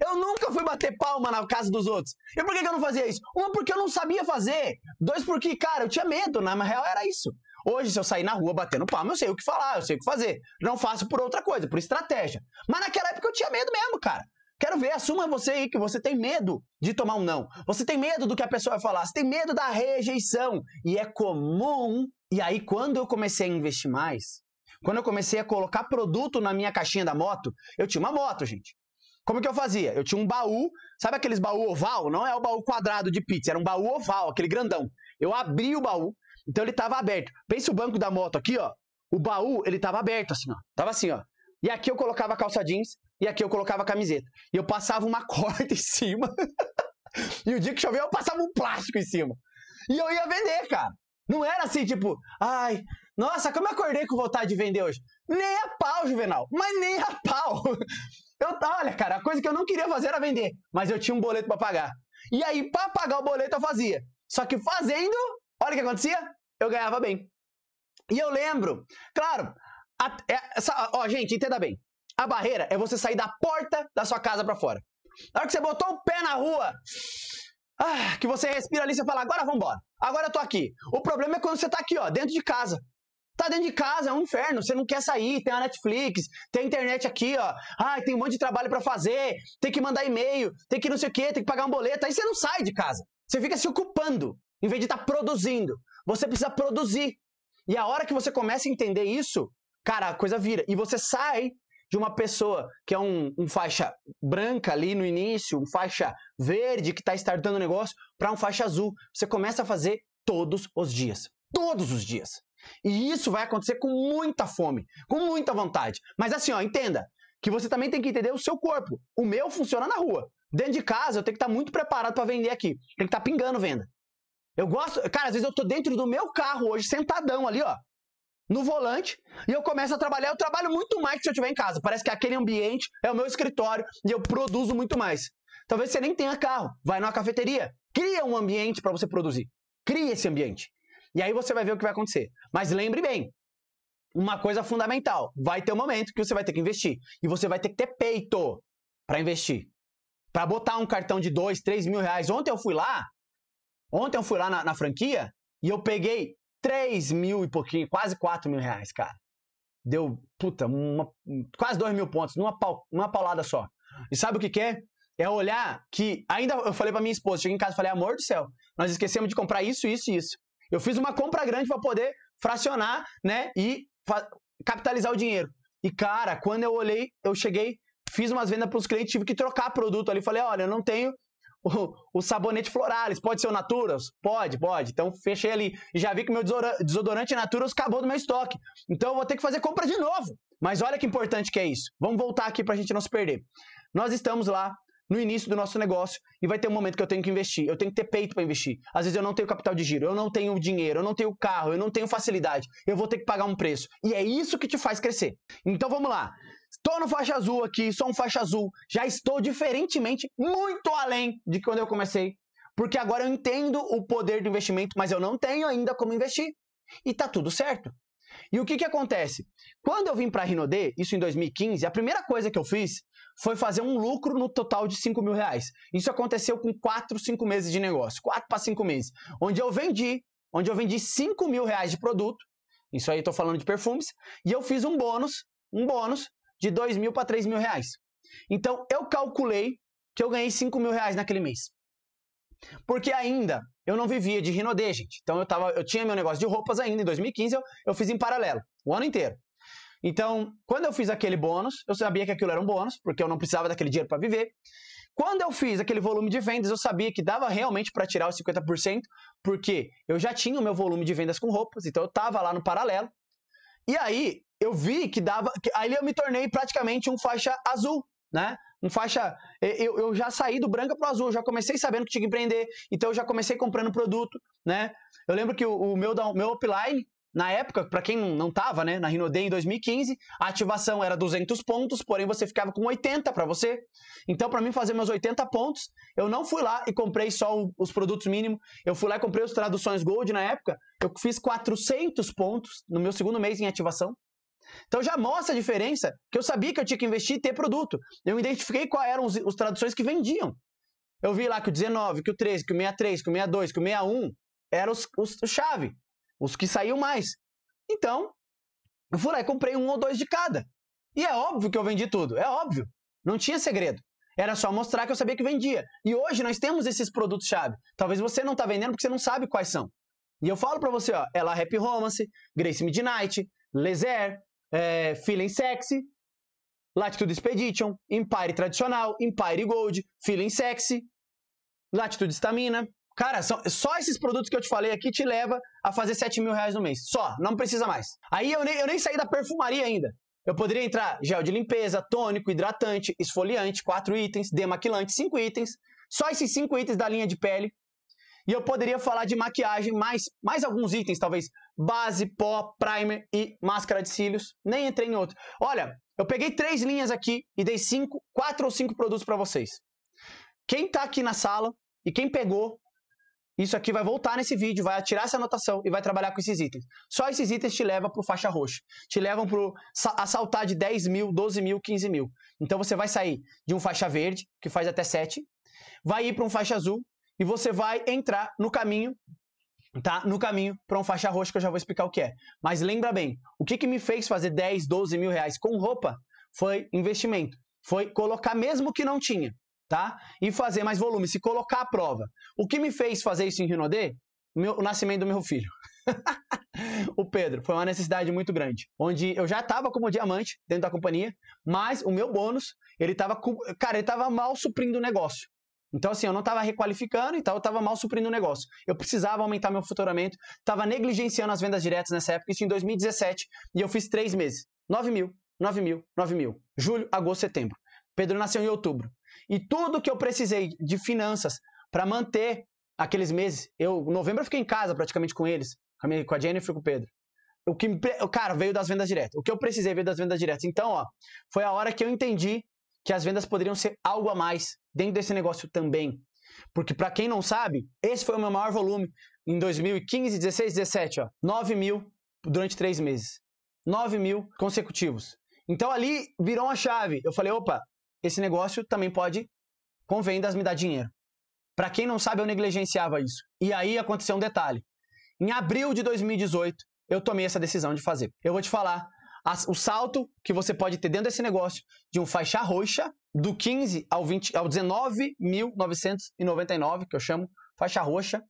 Eu nunca fui bater palma na casa dos outros. E por que, que eu não fazia isso? Uma, porque eu não sabia fazer. Dois, porque, cara, eu tinha medo. Né? Na real, era isso. Hoje, se eu sair na rua batendo palma, eu sei o que falar, eu sei o que fazer. Não faço por outra coisa, por estratégia. Mas naquela época eu tinha medo mesmo, cara. Quero ver, assuma você aí que você tem medo de tomar um não. Você tem medo do que a pessoa vai falar, você tem medo da rejeição. E é comum. E aí, quando eu comecei a investir mais, quando eu comecei a colocar produto na minha caixinha da moto, eu tinha uma moto, gente. Como que eu fazia? Eu tinha um baú, sabe aqueles baú oval? Não é o baú quadrado de pizza, era um baú oval, aquele grandão. Eu abri o baú, então ele tava aberto. Pensa o banco da moto aqui, ó. O baú, ele tava aberto assim, ó. Tava assim, ó. E aqui eu colocava calça jeans e aqui eu colocava camiseta. E eu passava uma corda em cima. e o dia que choveu, eu passava um plástico em cima. E eu ia vender, cara. Não era assim, tipo, ai, nossa, como eu acordei com vontade de vender hoje? Nem a pau, Juvenal. Mas nem a pau. Eu, olha, cara, a coisa que eu não queria fazer era vender, mas eu tinha um boleto para pagar. E aí, para pagar o boleto, eu fazia. Só que fazendo, olha o que acontecia, eu ganhava bem. E eu lembro, claro, a, é, essa, ó, gente, entenda bem. A barreira é você sair da porta da sua casa para fora. Na hora que você botou o pé na rua, ah, que você respira ali, você fala, agora vambora. Agora eu tô aqui. O problema é quando você tá aqui, ó, dentro de casa. Tá dentro de casa, é um inferno, você não quer sair, tem a Netflix, tem a internet aqui, ó. Ai, tem um monte de trabalho para fazer, tem que mandar e-mail, tem que não sei o quê, tem que pagar um boleto. Aí você não sai de casa. Você fica se ocupando, em vez de estar tá produzindo. Você precisa produzir. E a hora que você começa a entender isso, cara, a coisa vira. E você sai de uma pessoa que é um, um faixa branca ali no início, um faixa verde que está estartando o negócio, para um faixa azul. Você começa a fazer todos os dias. Todos os dias. E isso vai acontecer com muita fome, com muita vontade. Mas assim, ó, entenda que você também tem que entender o seu corpo. O meu funciona na rua. Dentro de casa, eu tenho que estar tá muito preparado para vender aqui. Tem que estar tá pingando venda. Eu gosto, cara, às vezes eu tô dentro do meu carro hoje, sentadão ali, ó, no volante, e eu começo a trabalhar. Eu trabalho muito mais que se eu estiver em casa. Parece que aquele ambiente é o meu escritório e eu produzo muito mais. Talvez você nem tenha carro, vai numa cafeteria. Cria um ambiente para você produzir. Cria esse ambiente. E aí você vai ver o que vai acontecer. Mas lembre bem, uma coisa fundamental, vai ter um momento que você vai ter que investir. E você vai ter que ter peito para investir. Para botar um cartão de 2, 3 mil reais. Ontem eu fui lá, ontem eu fui lá na, na franquia e eu peguei 3 mil e pouquinho, quase 4 mil reais, cara. Deu, puta, uma, quase 2 mil pontos, numa, pau, numa paulada só. E sabe o que, que é? É olhar que. Ainda eu falei pra minha esposa, cheguei em casa e falei, amor do céu, nós esquecemos de comprar isso, isso e isso. Eu fiz uma compra grande para poder fracionar, né? E capitalizar o dinheiro. E cara, quando eu olhei, eu cheguei, fiz umas vendas para os clientes, tive que trocar produto ali. Falei, olha, eu não tenho o, o, sabonete Floralis, pode ser o Naturas? Pode, pode. Então fechei ali. E já vi que meu desodorante Naturas acabou do meu estoque. Então eu vou ter que fazer compra de novo. Mas olha que importante que é isso. Vamos voltar aqui para a gente não se perder. Nós estamos lá no início do nosso negócio e vai ter um momento que eu tenho que investir. Eu tenho que ter peito para investir. Às vezes eu não tenho capital de giro, eu não tenho dinheiro, eu não tenho carro, eu não tenho facilidade. Eu vou ter que pagar um preço. E é isso que te faz crescer. Então vamos lá. Estou no faixa azul aqui, sou um faixa azul. Já estou diferentemente muito além de quando eu comecei, porque agora eu entendo o poder do investimento, mas eu não tenho ainda como investir. E tá tudo certo. E o que, que acontece? Quando eu vim para a Rinode, isso em 2015, a primeira coisa que eu fiz foi fazer um lucro no total de 5 mil reais. Isso aconteceu com 4, 5 meses de negócio, 4 para 5 meses, onde eu vendi, onde eu vendi 5 mil reais de produto, isso aí estou falando de perfumes, e eu fiz um bônus, um bônus de 2 mil para 3 mil reais. Então eu calculei que eu ganhei 5 mil reais naquele mês. Porque ainda eu não vivia de Rinodê, gente. Então eu, tava, eu tinha meu negócio de roupas ainda, em 2015 eu, eu fiz em paralelo, o ano inteiro. Então, quando eu fiz aquele bônus, eu sabia que aquilo era um bônus, porque eu não precisava daquele dinheiro para viver. Quando eu fiz aquele volume de vendas, eu sabia que dava realmente para tirar os 50%, porque eu já tinha o meu volume de vendas com roupas, então eu estava lá no paralelo. E aí, eu vi que dava. Que, aí eu me tornei praticamente um faixa azul, né? Um faixa. Eu, eu já saí do para pro azul, eu já comecei sabendo que tinha que empreender, então eu já comecei comprando produto, né? Eu lembro que o, o meu, meu upline, na época, para quem não tava, né, na Rinode em 2015, a ativação era 200 pontos, porém você ficava com 80 para você. Então, para mim fazer meus 80 pontos, eu não fui lá e comprei só o, os produtos mínimos, eu fui lá e comprei os traduções Gold na época. Eu fiz 400 pontos no meu segundo mês em ativação. Então já mostra a diferença que eu sabia que eu tinha que investir e ter produto. Eu identifiquei quais eram os, os traduções que vendiam. Eu vi lá que o 19, que o 13, que o 63, que o 62, que o 61 eram os, os, os chave, os que saíam mais. Então, eu fui lá e comprei um ou dois de cada. E é óbvio que eu vendi tudo, é óbvio. Não tinha segredo. Era só mostrar que eu sabia que vendia. E hoje nós temos esses produtos-chave. Talvez você não está vendendo porque você não sabe quais são. E eu falo para você, ó, é lá Happy Romance, Grace Midnight, Laser, é, Feeling Sexy, Latitude Expedition, Empire Tradicional, Empire Gold, Feeling Sexy, Latitude Stamina. Cara, são, só esses produtos que eu te falei aqui te leva a fazer 7 mil reais no mês. Só, não precisa mais. Aí eu nem, eu nem saí da perfumaria ainda. Eu poderia entrar gel de limpeza, tônico, hidratante, esfoliante, 4 itens, demaquilante, 5 itens. Só esses 5 itens da linha de pele e eu poderia falar de maquiagem, mais, mais alguns itens, talvez. Base, pó, primer e máscara de cílios. Nem entrei em outro. Olha, eu peguei três linhas aqui e dei cinco, quatro ou cinco produtos para vocês. Quem está aqui na sala e quem pegou, isso aqui vai voltar nesse vídeo, vai tirar essa anotação e vai trabalhar com esses itens. Só esses itens te levam para o faixa roxa. Te levam para assaltar de 10 mil, 12 mil, 15 mil. Então você vai sair de um faixa verde, que faz até 7, vai ir para um faixa azul, e você vai entrar no caminho, tá? No caminho para um faixa roxa que eu já vou explicar o que é. Mas lembra bem, o que, que me fez fazer 10, 12 mil reais com roupa foi investimento. Foi colocar mesmo que não tinha, tá? E fazer mais volume, se colocar à prova. O que me fez fazer isso em Rinodê? Meu, o nascimento do meu filho. o Pedro, foi uma necessidade muito grande. Onde eu já estava como diamante dentro da companhia, mas o meu bônus, ele estava, cara, ele tava mal suprindo o negócio. Então, assim, eu não estava requalificando, então eu estava mal suprindo o negócio. Eu precisava aumentar meu faturamento, estava negligenciando as vendas diretas nessa época, isso em 2017, e eu fiz três meses. 9 mil, 9 mil, 9 mil. Julho, agosto, setembro. Pedro nasceu em outubro. E tudo que eu precisei de finanças para manter aqueles meses, eu, novembro eu fiquei em casa praticamente com eles, com a Jennifer e com o Pedro. O que, cara, veio das vendas diretas. O que eu precisei veio das vendas diretas. Então, ó, foi a hora que eu entendi que as vendas poderiam ser algo a mais dentro desse negócio também. Porque para quem não sabe, esse foi o meu maior volume em 2015, 16, 17, ó, 9 mil durante três meses. 9 mil consecutivos. Então ali virou uma chave. Eu falei, opa, esse negócio também pode, com vendas, me dar dinheiro. Para quem não sabe, eu negligenciava isso. E aí aconteceu um detalhe. Em abril de 2018, eu tomei essa decisão de fazer. Eu vou te falar o salto que você pode ter dentro desse negócio de um faixa roxa do 15 ao, 20, ao 19.999, que eu chamo faixa roxa,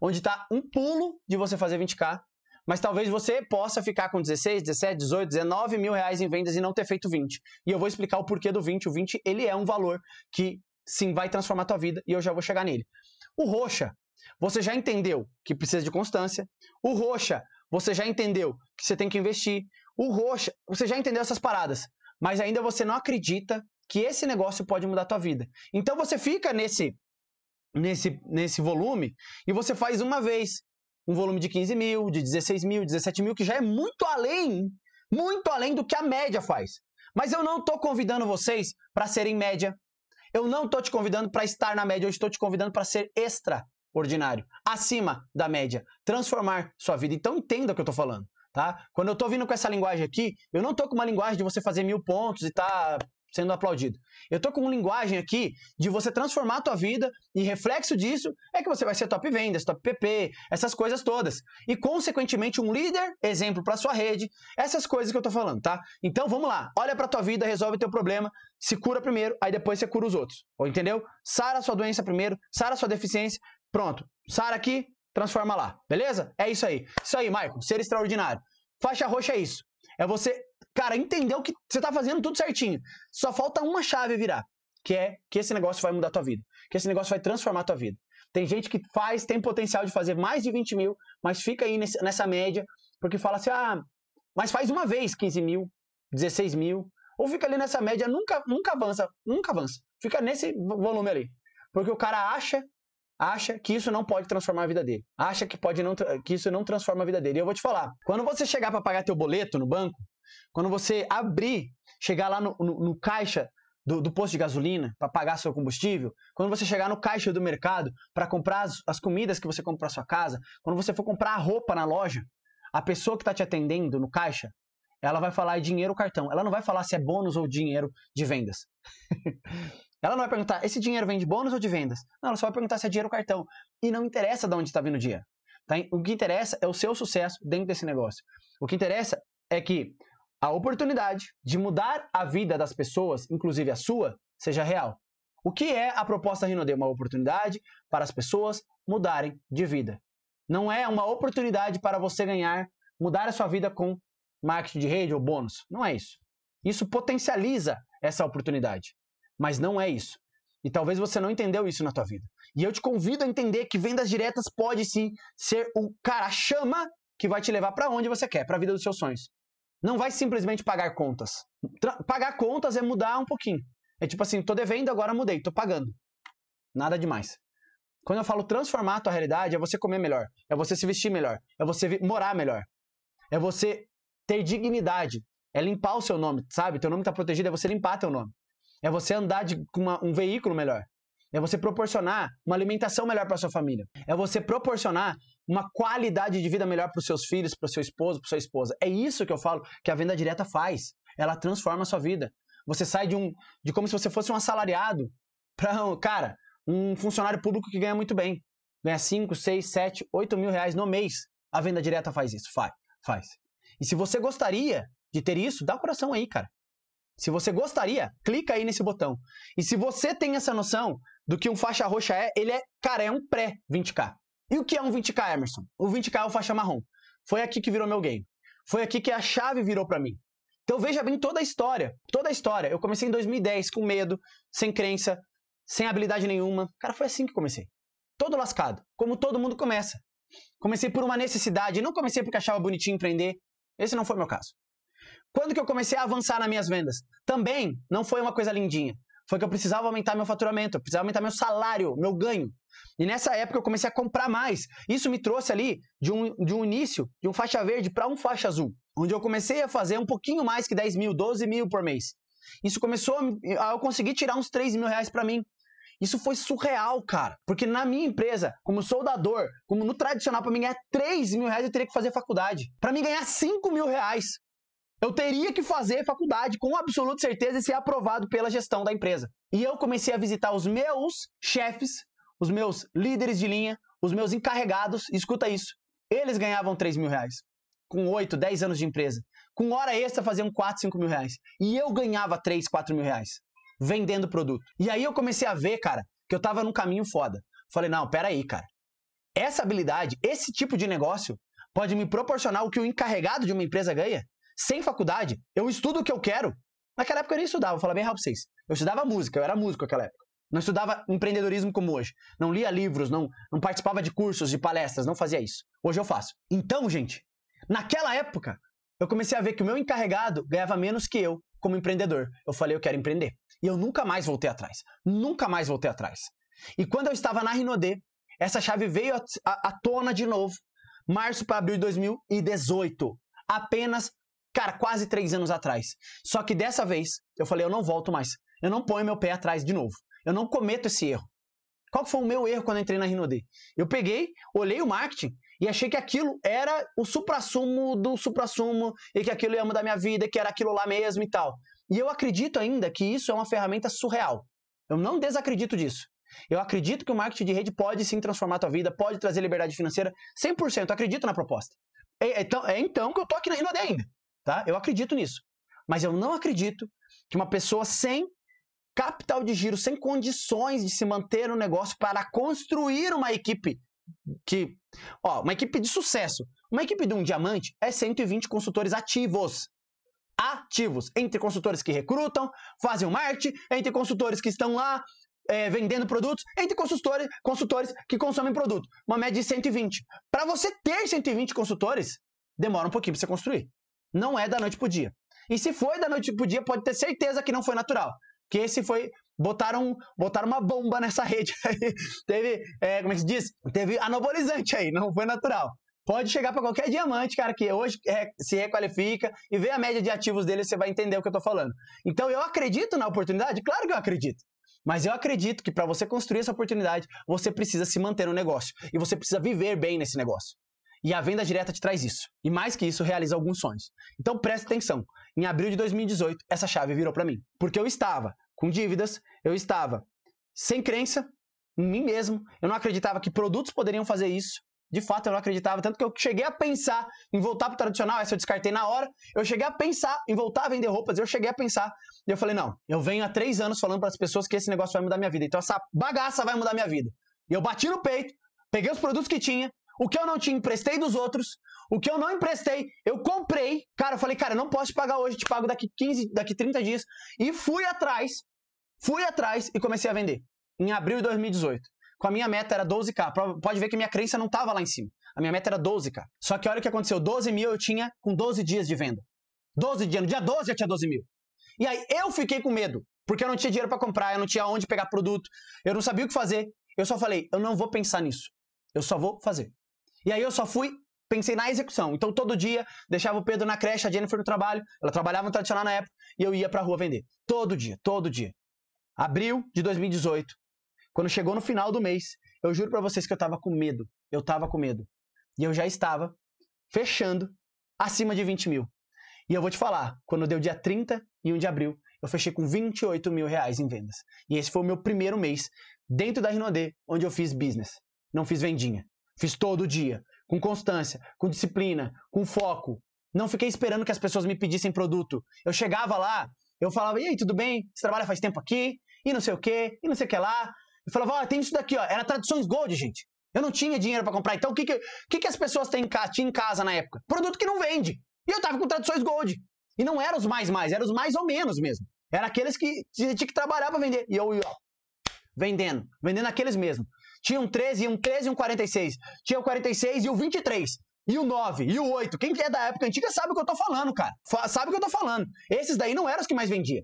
onde está um pulo de você fazer 20k, mas talvez você possa ficar com 16, 17, 18, 19 mil reais em vendas e não ter feito 20. E eu vou explicar o porquê do 20. O 20 ele é um valor que sim vai transformar a tua vida e eu já vou chegar nele. O roxa, você já entendeu que precisa de constância. O roxa, você já entendeu que você tem que investir. O roxo, você já entendeu essas paradas, mas ainda você não acredita que esse negócio pode mudar a tua vida. Então você fica nesse nesse nesse volume e você faz uma vez um volume de 15 mil, de 16 mil, 17 mil, que já é muito além, muito além do que a média faz. Mas eu não estou convidando vocês para serem média. Eu não estou te convidando para estar na média, eu estou te convidando para ser extraordinário, acima da média, transformar sua vida. Então entenda o que eu estou falando. Tá? Quando eu estou vindo com essa linguagem aqui, eu não estou com uma linguagem de você fazer mil pontos e tá sendo aplaudido. Eu estou com uma linguagem aqui de você transformar a tua vida e reflexo disso é que você vai ser top vendas, top PP, essas coisas todas. E consequentemente um líder, exemplo para sua rede, essas coisas que eu estou falando, tá? Então vamos lá, olha para tua vida, resolve teu problema, se cura primeiro, aí depois você cura os outros. Ou entendeu? Sara sua doença primeiro, sara sua deficiência, pronto. Sara aqui, transforma lá, beleza? É isso aí. Isso aí, Michael, ser extraordinário. Faixa roxa é isso. É você, cara, entender o que você tá fazendo tudo certinho. Só falta uma chave virar, que é que esse negócio vai mudar a tua vida, que esse negócio vai transformar a tua vida. Tem gente que faz, tem potencial de fazer mais de 20 mil, mas fica aí nessa média, porque fala assim, ah, mas faz uma vez 15 mil, 16 mil, ou fica ali nessa média, nunca, nunca avança, nunca avança. Fica nesse volume ali. Porque o cara acha acha que isso não pode transformar a vida dele. Acha que, pode não, que isso não transforma a vida dele. E eu vou te falar, quando você chegar para pagar teu boleto no banco, quando você abrir, chegar lá no, no, no caixa do, do, posto de gasolina para pagar seu combustível, quando você chegar no caixa do mercado para comprar as, as, comidas que você compra para sua casa, quando você for comprar a roupa na loja, a pessoa que está te atendendo no caixa, ela vai falar é dinheiro ou cartão. Ela não vai falar se é bônus ou dinheiro de vendas. Ela não vai perguntar, esse dinheiro vem de bônus ou de vendas? Não, ela só vai perguntar se é dinheiro ou cartão. E não interessa de onde está vindo o dinheiro. Tá? O que interessa é o seu sucesso dentro desse negócio. O que interessa é que a oportunidade de mudar a vida das pessoas, inclusive a sua, seja real. O que é a proposta Rinode? Uma oportunidade para as pessoas mudarem de vida. Não é uma oportunidade para você ganhar, mudar a sua vida com marketing de rede ou bônus. Não é isso. Isso potencializa essa oportunidade. Mas não é isso. E talvez você não entendeu isso na tua vida. E eu te convido a entender que vendas diretas pode sim ser o cara a chama que vai te levar para onde você quer, para a vida dos seus sonhos. Não vai simplesmente pagar contas. Tra pagar contas é mudar um pouquinho. É tipo assim, tô devendo, agora mudei, tô pagando. Nada demais. Quando eu falo transformar a tua realidade, é você comer melhor, é você se vestir melhor, é você morar melhor, é você ter dignidade, é limpar o seu nome, sabe? Teu nome tá protegido, é você limpar teu nome. É você andar de, com uma, um veículo melhor. É você proporcionar uma alimentação melhor para sua família. É você proporcionar uma qualidade de vida melhor para os seus filhos, para o seu esposo, para sua esposa. É isso que eu falo que a venda direta faz. Ela transforma a sua vida. Você sai de um de como se você fosse um assalariado para um, cara, um funcionário público que ganha muito bem. Ganha 5, 6, 7, 8 mil reais no mês. A venda direta faz isso. Faz, faz. E se você gostaria de ter isso, dá o coração aí, cara. Se você gostaria, clica aí nesse botão. E se você tem essa noção do que um faixa roxa é, ele é, cara, é um pré-20k. E o que é um 20k, Emerson? O 20k é o faixa marrom. Foi aqui que virou meu game. Foi aqui que a chave virou para mim. Então veja bem toda a história, toda a história. Eu comecei em 2010 com medo, sem crença, sem habilidade nenhuma. Cara, foi assim que comecei. Todo lascado, como todo mundo começa. Comecei por uma necessidade, não comecei porque achava bonitinho empreender. Esse não foi meu caso. Quando que eu comecei a avançar nas minhas vendas? Também não foi uma coisa lindinha. Foi que eu precisava aumentar meu faturamento, eu precisava aumentar meu salário, meu ganho. E nessa época eu comecei a comprar mais. Isso me trouxe ali de um, de um início, de um faixa verde para um faixa azul, onde eu comecei a fazer um pouquinho mais que 10 mil, 12 mil por mês. Isso começou a eu conseguir tirar uns 3 mil reais para mim. Isso foi surreal, cara. Porque na minha empresa, como soldador, como no tradicional, para mim ganhar 3 mil reais eu teria que fazer faculdade. Para mim ganhar 5 mil reais. Eu teria que fazer faculdade com absoluta certeza e ser aprovado pela gestão da empresa. E eu comecei a visitar os meus chefes, os meus líderes de linha, os meus encarregados, escuta isso. Eles ganhavam 3 mil reais. Com 8, 10 anos de empresa. Com hora extra faziam 4, 5 mil reais. E eu ganhava 3, 4 mil reais. Vendendo produto. E aí eu comecei a ver, cara, que eu tava num caminho foda. Falei, não, peraí, cara. Essa habilidade, esse tipo de negócio, pode me proporcionar o que o encarregado de uma empresa ganha? sem faculdade, eu estudo o que eu quero. Naquela época eu nem estudava, vou falar bem rápido pra vocês. Eu estudava música, eu era músico naquela época. Não estudava empreendedorismo como hoje. Não lia livros, não, não participava de cursos, de palestras, não fazia isso. Hoje eu faço. Então, gente, naquela época, eu comecei a ver que o meu encarregado ganhava menos que eu como empreendedor. Eu falei, eu quero empreender. E eu nunca mais voltei atrás. Nunca mais voltei atrás. E quando eu estava na Rinodê, essa chave veio à tona de novo. Março para abril de 2018. Apenas Cara, quase três anos atrás. Só que dessa vez eu falei, eu não volto mais. Eu não ponho meu pé atrás de novo. Eu não cometo esse erro. Qual foi o meu erro quando eu entrei na Rinode? Eu peguei, olhei o marketing e achei que aquilo era o suprassumo do suprassumo e que aquilo ia mudar minha vida, que era aquilo lá mesmo e tal. E eu acredito ainda que isso é uma ferramenta surreal. Eu não desacredito disso. Eu acredito que o marketing de rede pode sim transformar a tua vida, pode trazer liberdade financeira, 100%, acredito na proposta. É, então, é então que eu tô aqui na Rinode ainda. Tá? Eu acredito nisso. Mas eu não acredito que uma pessoa sem capital de giro, sem condições de se manter no negócio para construir uma equipe que, ó, uma equipe de sucesso. Uma equipe de um diamante é 120 consultores ativos. Ativos. Entre consultores que recrutam, fazem o marketing, entre consultores que estão lá é, vendendo produtos, entre consultores, consultores que consomem produto. Uma média de 120. Para você ter 120 consultores, demora um pouquinho para você construir. Não é da noite pro dia. E se foi da noite pro dia, pode ter certeza que não foi natural. Que esse foi. Botaram, botaram uma bomba nessa rede aí. Teve, é, como é que se diz? Teve anabolizante aí, não foi natural. Pode chegar para qualquer diamante, cara, que hoje é, se requalifica e vê a média de ativos dele, você vai entender o que eu tô falando. Então eu acredito na oportunidade? Claro que eu acredito. Mas eu acredito que para você construir essa oportunidade, você precisa se manter no negócio. E você precisa viver bem nesse negócio. E a venda direta te traz isso. E mais que isso, realiza alguns sonhos. Então preste atenção. Em abril de 2018, essa chave virou para mim. Porque eu estava com dívidas, eu estava sem crença em mim mesmo, eu não acreditava que produtos poderiam fazer isso. De fato, eu não acreditava, tanto que eu cheguei a pensar em voltar para o tradicional, essa eu descartei na hora. Eu cheguei a pensar em voltar a vender roupas, eu cheguei a pensar. E eu falei, não, eu venho há três anos falando para as pessoas que esse negócio vai mudar minha vida. Então essa bagaça vai mudar minha vida. E eu bati no peito, peguei os produtos que tinha, o que eu não te emprestei dos outros, o que eu não emprestei, eu comprei. Cara, eu falei, cara, não posso te pagar hoje, te pago daqui 15, daqui 30 dias. E fui atrás, fui atrás e comecei a vender. Em abril de 2018. Com a minha meta era 12k. Pode ver que minha crença não estava lá em cima. A minha meta era 12k. Só que olha o que aconteceu: 12 mil eu tinha com 12 dias de venda. 12 dias. No dia 12 eu tinha 12 mil. E aí eu fiquei com medo, porque eu não tinha dinheiro para comprar, eu não tinha onde pegar produto, eu não sabia o que fazer. Eu só falei, eu não vou pensar nisso. Eu só vou fazer. E aí eu só fui, pensei na execução. Então todo dia deixava o Pedro na creche, a Jennifer no trabalho, ela trabalhava no tradicional na época, e eu ia pra rua vender. Todo dia, todo dia. Abril de 2018. Quando chegou no final do mês, eu juro para vocês que eu tava com medo. Eu tava com medo. E eu já estava fechando acima de 20 mil. E eu vou te falar, quando deu dia 31 de abril, eu fechei com 28 mil reais em vendas. E esse foi o meu primeiro mês dentro da Rinodê, onde eu fiz business. Não fiz vendinha. Fiz todo dia, com constância, com disciplina, com foco. Não fiquei esperando que as pessoas me pedissem produto. Eu chegava lá, eu falava, e aí, tudo bem? Você trabalha faz tempo aqui? E não sei o quê, e não sei o que lá. Eu falava, ó, oh, tem isso daqui, ó. Era Tradições Gold, gente. Eu não tinha dinheiro para comprar. Então, o que que, que, que, as pessoas têm em casa, em casa na época? Produto que não vende. E eu tava com Tradições Gold. E não eram os mais mais, eram os mais ou menos mesmo. Era aqueles que tinha que trabalhar para vender. E eu ia, vendendo, vendendo aqueles mesmo. Tinha um 13, um 13 e um 46. Tinha o 46 e o 23. E o 9, e o 8. Quem é da época antiga sabe o que eu tô falando, cara. sabe o que eu tô falando. Esses daí não eram os que mais vendia.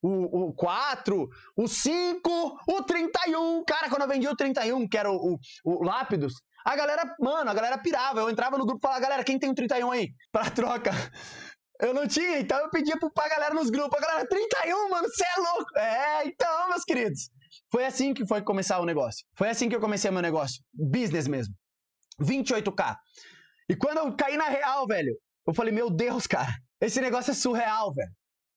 O, o 4, o 5, o 31. Cara, quando eu vendi o 31, que era o, o, o Lápidos, a galera, mano, a galera pirava. Eu entrava no grupo e falava, galera, quem tem um 31 aí? Pra troca. Eu não tinha, então eu pedia pra galera nos grupos. A galera, 31, mano, você é louco. É, então, meus queridos. Foi assim que foi começar o negócio. Foi assim que eu comecei meu negócio. Business mesmo. 28k. E quando eu caí na real, velho, eu falei, meu Deus, cara, esse negócio é surreal, velho.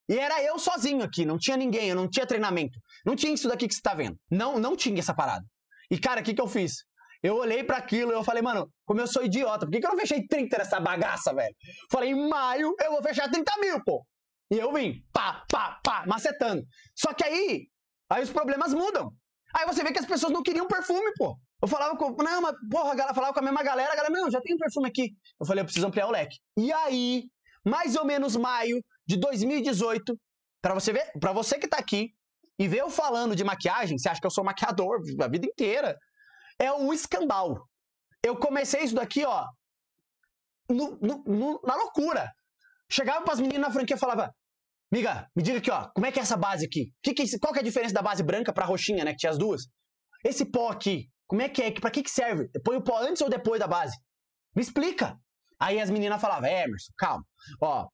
E era eu sozinho aqui, não tinha ninguém, eu não tinha treinamento. Não tinha isso daqui que você tá vendo. Não, não tinha essa parada. E, cara, o que, que eu fiz? Eu olhei para aquilo e eu falei, mano, como eu sou idiota, por que, que eu não fechei 30 nessa bagaça, velho? Falei, em maio eu vou fechar 30 mil, pô. E eu vim, pá, pá, pá, macetando. Só que aí, Aí os problemas mudam. Aí você vê que as pessoas não queriam perfume, pô. Eu falava com. Não, mas porra, galera, falava com a mesma galera, a galera, não, já tem um perfume aqui. Eu falei, eu preciso ampliar o leque. E aí, mais ou menos maio de 2018, para você ver, para você que tá aqui e vê eu falando de maquiagem, você acha que eu sou maquiador a vida inteira. É o escambau. Eu comecei isso daqui, ó, no, no, no, na loucura. Chegava pras meninas na franquia e falava: Miga, me diga aqui, ó, como é que é essa base aqui? Que que, qual que é a diferença da base branca para roxinha, né, que tinha as duas? Esse pó aqui, como é que é? Para que que serve? Põe o pó antes ou depois da base? Me explica. Aí as meninas falavam, é, Emerson, calma. Ó,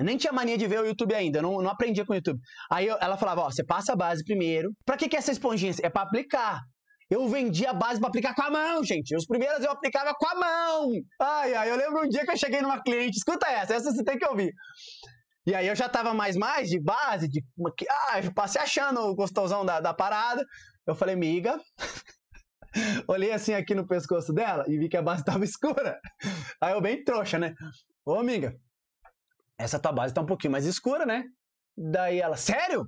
nem tinha mania de ver o YouTube ainda, não, não aprendia com o YouTube. Aí eu, ela falava, ó, você passa a base primeiro. Pra que que é essa esponjinha? É para aplicar. Eu vendia a base para aplicar com a mão, gente. Os primeiros eu aplicava com a mão. Ai, ai, eu lembro um dia que eu cheguei numa cliente, escuta essa, essa você tem que ouvir. E aí eu já tava mais, mais de base, de. Ah, eu passei achando o gostosão da, da parada. Eu falei, miga. Olhei assim aqui no pescoço dela e vi que a base tava escura. Aí eu bem trouxa, né? Ô, amiga, essa tua base tá um pouquinho mais escura, né? Daí ela, sério?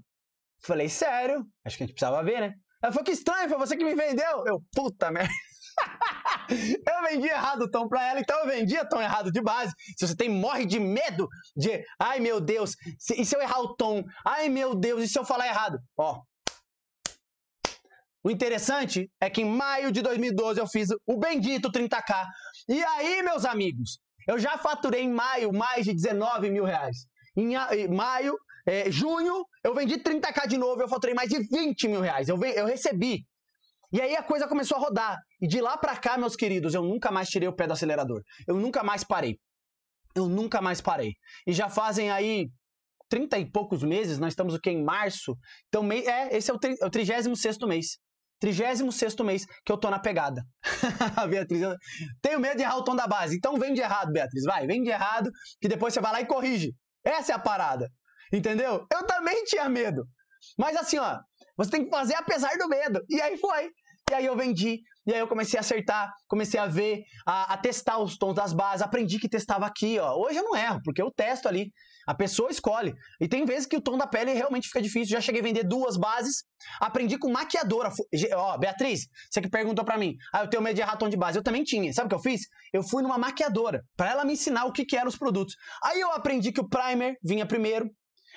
Falei, sério. Acho que a gente precisava ver, né? Ela falou, que estranho, foi você que me vendeu. Eu, puta merda. eu vendi errado o tom pra ela, então eu vendia tom errado de base. Se você tem, morre de medo de, ai meu Deus, se, e se eu errar o tom? Ai meu Deus, e se eu falar errado? Ó. O interessante é que em maio de 2012 eu fiz o bendito 30K. E aí, meus amigos, eu já faturei em maio mais de 19 mil reais. Em maio, é, junho, eu vendi 30k de novo, e eu faturei mais de 20 mil reais. Eu, eu recebi e aí a coisa começou a rodar. E de lá para cá, meus queridos, eu nunca mais tirei o pé do acelerador. Eu nunca mais parei. Eu nunca mais parei. E já fazem aí 30 e poucos meses, nós estamos o que em março. Então, é, esse é o, tri... é o 36 mês. 36 mês que eu tô na pegada. Beatriz, eu tenho medo de errar o tom da base. Então vem de errado, Beatriz. Vai, vem de errado, que depois você vai lá e corrige. Essa é a parada. Entendeu? Eu também tinha medo. Mas assim, ó, você tem que fazer apesar do medo. E aí foi. E aí eu vendi, e aí eu comecei a acertar, comecei a ver, a, a, testar os tons das bases, aprendi que testava aqui, ó. Hoje eu não erro, porque eu testo ali. A pessoa escolhe. E tem vezes que o tom da pele realmente fica difícil. Já cheguei a vender duas bases, aprendi com maquiadora. Ó, Beatriz, você que perguntou para mim, ah, eu tenho medo de errar tom de base. Eu também tinha. Sabe o que eu fiz? Eu fui numa maquiadora, para ela me ensinar o que, que eram os produtos. Aí eu aprendi que o primer vinha primeiro,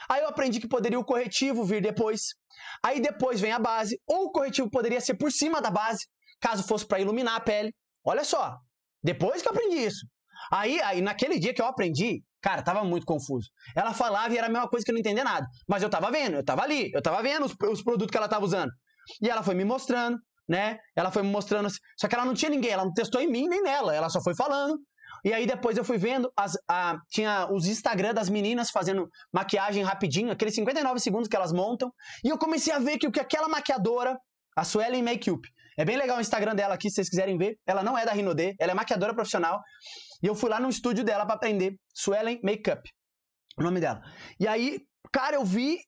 Aí eu aprendi que poderia o corretivo vir depois. Aí depois vem a base, ou o corretivo poderia ser por cima da base, caso fosse para iluminar a pele. Olha só, depois que eu aprendi isso. Aí, aí, naquele dia que eu aprendi, cara, tava muito confuso. Ela falava e era a mesma coisa que eu não entendia nada. Mas eu tava vendo, eu tava ali, eu tava vendo os, os produtos que ela tava usando. E ela foi me mostrando, né? Ela foi me mostrando. Só que ela não tinha ninguém, ela não testou em mim nem nela. Ela só foi falando, e aí depois eu fui vendo, as, a, tinha os Instagram das meninas fazendo maquiagem rapidinho, aqueles 59 segundos que elas montam. E eu comecei a ver que o que aquela maquiadora, a Suelen Makeup, é bem legal o Instagram dela aqui, se vocês quiserem ver. Ela não é da Rinode, ela é maquiadora profissional. E eu fui lá no estúdio dela para aprender Suelen Makeup, o nome dela. E aí, cara, eu vi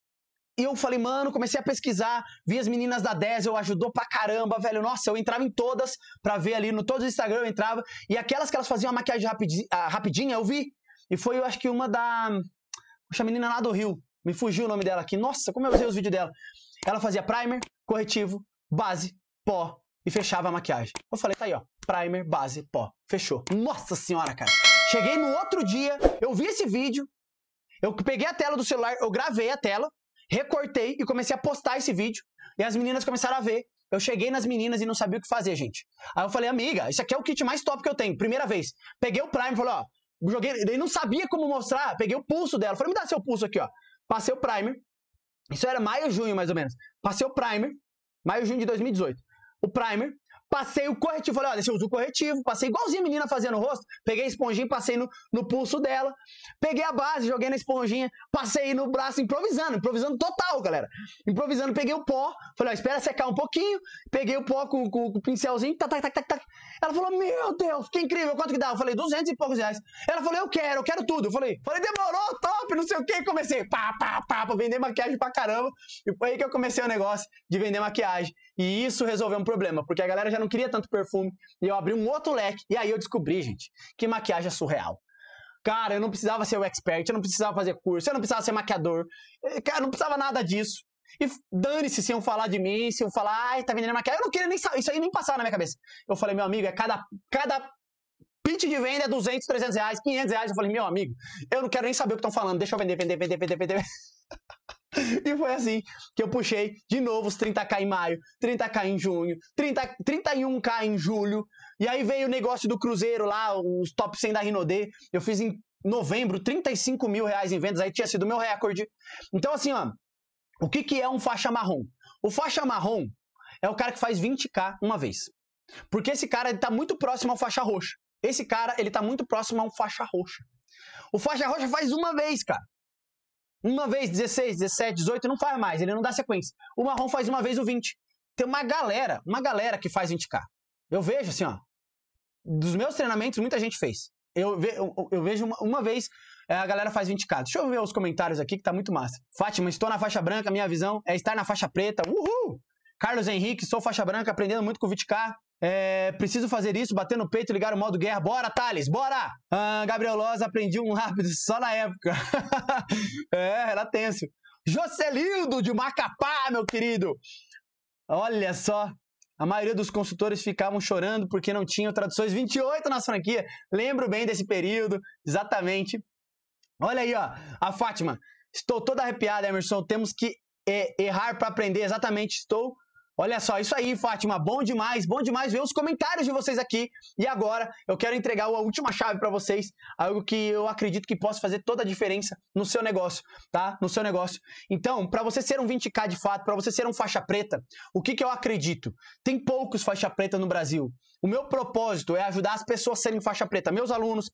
e eu falei, mano, comecei a pesquisar, vi as meninas da 10, eu ajudou pra caramba, velho. Nossa, eu entrava em todas pra ver ali, no todos os Instagram eu entrava. E aquelas que elas faziam a maquiagem rapidinha, rapidinha eu vi. E foi, eu acho que uma da. Poxa, a menina lá do Rio. Me fugiu o nome dela aqui. Nossa, como eu usei os vídeos dela. Ela fazia primer, corretivo, base, pó e fechava a maquiagem. Eu falei, tá aí, ó. Primer, base, pó. Fechou. Nossa senhora, cara. Cheguei no outro dia, eu vi esse vídeo, eu peguei a tela do celular, eu gravei a tela, recortei e comecei a postar esse vídeo. E as meninas começaram a ver. Eu cheguei nas meninas e não sabia o que fazer, gente. Aí eu falei, amiga, isso aqui é o kit mais top que eu tenho, primeira vez. Peguei o Prime, falei, ó, joguei, ele não sabia como mostrar, peguei o pulso dela. Falei, me dá seu pulso aqui, ó. Passei o Prime. Isso era maio, junho, mais ou menos. Passei o Prime, maio, junho de 2018. O Primer, passei o corretivo. Falei, olha, esse eu uso o corretivo. Passei igualzinho a menina fazendo o rosto. Peguei a esponjinha, passei no, no pulso dela. Peguei a base, joguei na esponjinha, passei no braço, improvisando, improvisando total, galera. Improvisando, peguei o pó. Falei, ó, espera secar um pouquinho. Peguei o pó com, com, com o pincelzinho, tac, tac, tac, tac, tac. Ela falou, meu Deus, que incrível, quanto que dá? Eu falei, duzentos e poucos reais. Ela falou, eu quero, eu quero tudo. Eu falei, falei, demorou, top, não sei o que. Comecei, pá, pá, pá, pra vender maquiagem pra caramba. E foi aí que eu comecei o negócio de vender maquiagem. E isso resolveu um problema, porque a galera já não queria tanto perfume. E eu abri um outro leque. E aí eu descobri, gente, que maquiagem é surreal. Cara, eu não precisava ser o expert, eu não precisava fazer curso, eu não precisava ser maquiador. Eh, cara, eu não precisava nada disso. E dane-se se iam falar de mim, se iam falar, ai, tá vendendo maquiagem. Eu não queria nem saber, isso aí nem passava na minha cabeça. Eu falei, meu amigo, é cada, cada pitch de venda é 200, 300 reais, 500 reais. Eu falei, meu amigo, eu não quero nem saber o que estão falando, deixa eu vender, vender, vender, vender, vender. E foi assim que eu puxei de novo os 30k em maio, 30k em junho, 30, 31k em julho. E aí veio o negócio do Cruzeiro lá, os top 100 da Rinodê. Eu fiz em novembro 35 mil reais em vendas, aí tinha sido meu recorde. Então, assim, ó, o que, que é um faixa marrom? O faixa marrom é o cara que faz 20k uma vez. Porque esse cara ele tá muito próximo ao faixa roxa. Esse cara ele tá muito próximo a um faixa roxa. O faixa roxa faz uma vez, cara. Uma vez 16, 17, 18, não faz mais, ele não dá sequência. O marrom faz uma vez o 20. Tem uma galera, uma galera que faz 20k. Eu vejo assim, ó. Dos meus treinamentos, muita gente fez. Eu, ve, eu, eu vejo uma, uma, vez é, a galera faz 20k. Deixa eu ver os comentários aqui que tá muito massa. Fátima, estou na faixa branca, minha visão é estar na faixa preta. Uhul! Carlos Henrique, sou faixa branca, aprendendo muito com o 20k. É, preciso fazer isso, bater no peito, ligar o modo guerra. Bora, Thales, bora! Ah, Gabriel Loz, aprendi um rápido só na época. é, era tenso. Jocelildo de Macapá, meu querido! Olha só, a maioria dos consultores ficavam chorando porque não tinham traduções 28 na franquia. Lembro bem desse período, exatamente. Olha aí, ó, a Fátima. Estou toda arrepiada, Emerson. Temos que é, errar para aprender. Exatamente, estou Olha só, isso aí, Fátima, bom demais, bom demais ver os comentários de vocês aqui. E agora eu quero entregar a última chave para vocês, algo que eu acredito que possa fazer toda a diferença no seu negócio, tá? No seu negócio. Então, para você ser um 20k de fato, para você ser um faixa preta, o que, que eu acredito? Tem poucos faixa preta no Brasil. O meu propósito é ajudar as pessoas a serem faixa preta, meus alunos,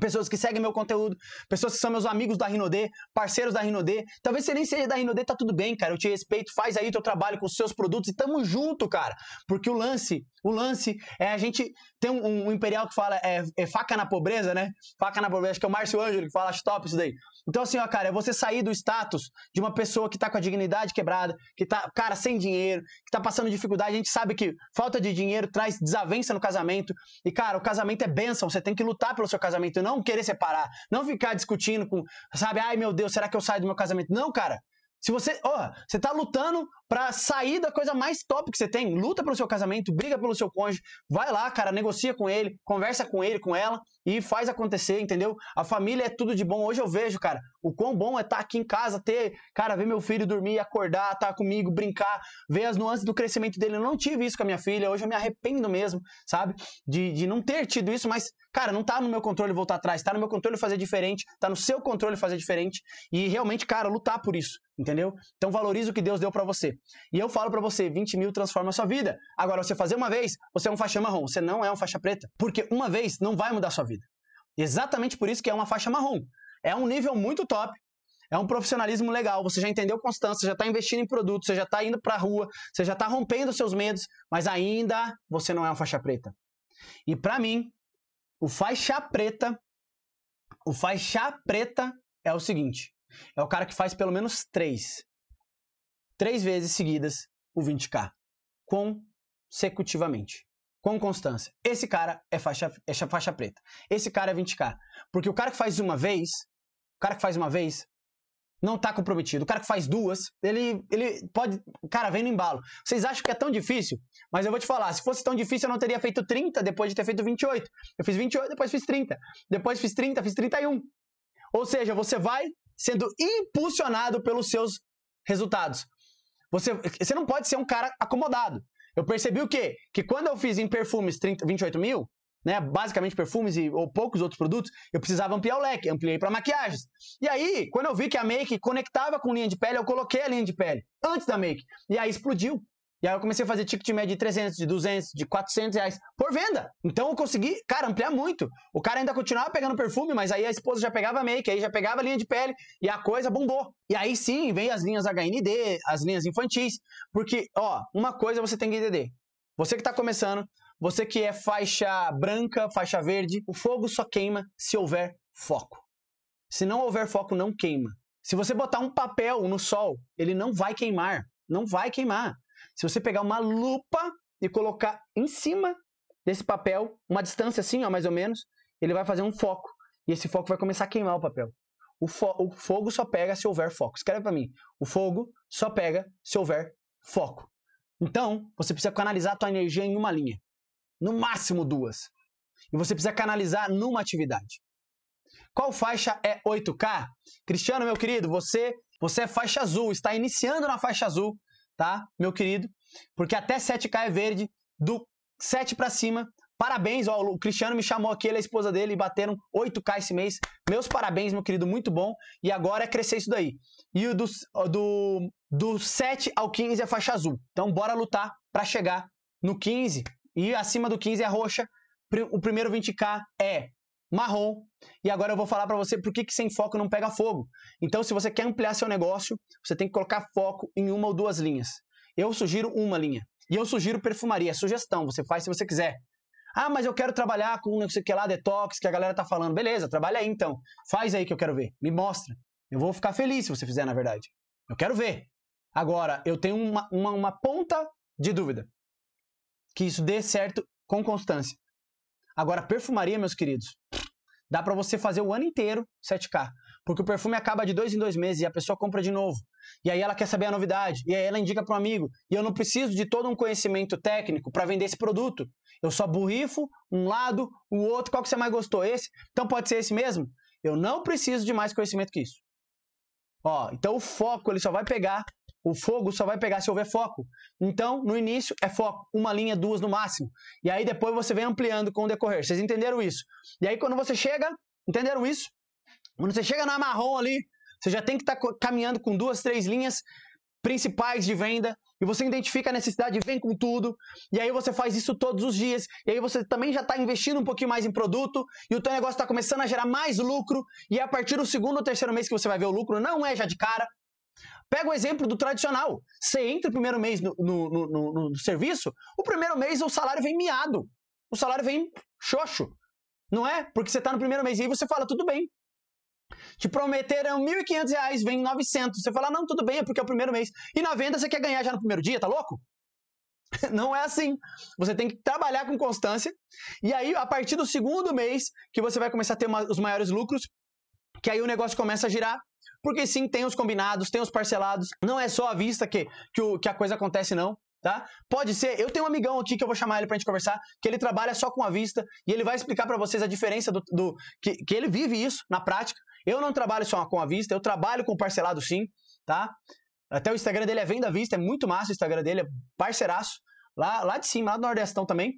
pessoas que seguem meu conteúdo, pessoas que são meus amigos da Rinodê, parceiros da Rinodê. Talvez você nem seja da Rinodê, tá tudo bem, cara. Eu te respeito, faz aí teu trabalho com os seus produtos e tamo junto, cara. Porque o lance, o lance é a gente tem um, um imperial que fala é, é, faca na pobreza, né? Faca na pobreza, acho que é o Márcio Ângelo que fala, acho top isso daí. Então, assim, ó, cara, é você sair do status de uma pessoa que tá com a dignidade quebrada, que tá, cara, sem dinheiro, que tá passando dificuldade. A gente sabe que falta de dinheiro traz desavença no casamento. E, cara, o casamento é bênção, você tem que lutar pelo seu casamento, não querer separar, não ficar discutindo com, sabe, ai meu Deus, será que eu saio do meu casamento? Não, cara, se você, ó, oh, você tá lutando para sair da coisa mais top que você tem, luta pelo seu casamento, briga pelo seu cônjuge, vai lá, cara, negocia com ele, conversa com ele, com ela, e faz acontecer, entendeu? A família é tudo de bom. Hoje eu vejo, cara, o quão bom é estar tá aqui em casa, ter, cara, ver meu filho dormir, acordar, estar tá comigo, brincar, ver as nuances do crescimento dele. Eu não tive isso com a minha filha, hoje eu me arrependo mesmo, sabe? De, de não ter tido isso, mas, cara, não tá no meu controle voltar atrás, tá no meu controle fazer diferente, tá no seu controle fazer diferente e realmente, cara, lutar por isso, entendeu? Então valorize o que Deus deu para você. E eu falo para você, 20 mil transforma a sua vida. Agora, você fazer uma vez, você é um faixa marrom, você não é um faixa preta, porque uma vez não vai mudar a sua vida. Exatamente por isso que é uma faixa marrom. É um nível muito top, é um profissionalismo legal, você já entendeu constância, já está investindo em produto, você já está indo para a rua, você já está rompendo seus medos, mas ainda você não é uma faixa preta. E para mim, o faixa preta, o faixa preta é o seguinte, é o cara que faz pelo menos três, três vezes seguidas o 20K, consecutivamente com constância. Esse cara é faixa, é faixa preta. Esse cara é 20k. Porque o cara que faz uma vez, o cara que faz uma vez, não tá comprometido. O cara que faz duas, ele, ele pode. Cara, vem no embalo. Vocês acham que é tão difícil? Mas eu vou te falar: se fosse tão difícil, eu não teria feito 30 depois de ter feito 28. Eu fiz 28, depois fiz 30. Depois fiz 30, fiz 31. Ou seja, você vai sendo impulsionado pelos seus resultados. Você, você não pode ser um cara acomodado. Eu percebi o quê? Que quando eu fiz em perfumes 30, 28 mil, né, basicamente perfumes e ou poucos outros produtos, eu precisava ampliar o leque, ampliei para maquiagens. E aí, quando eu vi que a make conectava com linha de pele, eu coloquei a linha de pele antes da make. E aí explodiu. E aí eu comecei a fazer ticket médio de 300, de 200, de 400 reais por venda. Então eu consegui, cara, ampliar muito. O cara ainda continuava pegando perfume, mas aí a esposa já pegava make, aí já pegava linha de pele e a coisa bombou. E aí sim, vem as linhas HND, as linhas infantis. Porque, ó, uma coisa você tem que entender. Você que tá começando, você que é faixa branca, faixa verde, o fogo só queima se houver foco. Se não houver foco, não queima. Se você botar um papel no sol, ele não vai queimar. Não vai queimar. Se você pegar uma lupa e colocar em cima desse papel, uma distância assim, ó, mais ou menos, ele vai fazer um foco. E esse foco vai começar a queimar o papel. O, fo o fogo só pega se houver foco. Escreve para mim. O fogo só pega se houver foco. Então, você precisa canalizar a tua energia em uma linha. No máximo duas. E você precisa canalizar numa atividade. Qual faixa é 8K? Cristiano, meu querido, você, você é faixa azul, está iniciando na faixa azul tá? Meu querido, porque até 7K é verde, do 7 para cima. Parabéns, ó, o Cristiano me chamou aqui, ele é a esposa dele, e bateram 8K esse mês. Meus parabéns, meu querido, muito bom. E agora é crescer isso daí. E o do, do, do 7 ao 15 é faixa azul. Então bora lutar para chegar no 15. E acima do 15 é roxa. O primeiro 20K é marrom. E agora eu vou falar para você por que, que sem foco não pega fogo. Então, se você quer ampliar seu negócio, você tem que colocar foco em uma ou duas linhas. Eu sugiro uma linha. E eu sugiro perfumaria, é sugestão, você faz se você quiser. Ah, mas eu quero trabalhar com não sei o que lá, detox, que a galera tá falando. Beleza, trabalha aí então. Faz aí que eu quero ver. Me mostra. Eu vou ficar feliz se você fizer, na verdade. Eu quero ver. Agora, eu tenho uma, uma, uma ponta de dúvida. Que isso dê certo com constância. Agora, perfumaria, meus queridos. Dá para você fazer o ano inteiro 7K. Porque o perfume acaba de dois em dois meses e a pessoa compra de novo. E aí ela quer saber a novidade. E aí ela indica para um amigo. E eu não preciso de todo um conhecimento técnico para vender esse produto. Eu só borrifo um lado, o outro. Qual que você mais gostou? Esse? Então pode ser esse mesmo? Eu não preciso de mais conhecimento que isso. Ó, então o foco ele só vai pegar o fogo só vai pegar se houver foco. Então, no início é foco, uma linha, duas no máximo. E aí depois você vem ampliando com o decorrer. Vocês entenderam isso? E aí quando você chega, entenderam isso? Quando você chega na marrom ali, você já tem que estar tá caminhando com duas, três linhas principais de venda e você identifica a necessidade e vem com tudo. E aí você faz isso todos os dias. E aí você também já está investindo um pouquinho mais em produto e o teu negócio está começando a gerar mais lucro. E a partir do segundo ou terceiro mês que você vai ver o lucro, não é já de cara, Pega o exemplo do tradicional. Você entra o primeiro mês no, no, no, no serviço, o primeiro mês o salário vem miado. O salário vem xoxo. Não é? Porque você está no primeiro mês e aí você fala, tudo bem. Te prometeram R$ 1.500, vem 900. Você fala, não, tudo bem, é porque é o primeiro mês. E na venda você quer ganhar já no primeiro dia, tá louco? Não é assim. Você tem que trabalhar com constância. E aí, a partir do segundo mês, que você vai começar a ter uma, os maiores lucros, que aí o negócio começa a girar. Porque sim, tem os combinados, tem os parcelados. Não é só à vista que, que, o, que a coisa acontece, não. Tá? Pode ser, eu tenho um amigão aqui que eu vou chamar ele pra gente conversar, que ele trabalha só com a vista e ele vai explicar para vocês a diferença do, do que, que ele vive isso na prática. Eu não trabalho só com a vista, eu trabalho com parcelado sim, tá? Até o Instagram dele é venda vista, é muito massa o Instagram dele, é parceiraço, lá, lá de cima, lá do Nordestão também.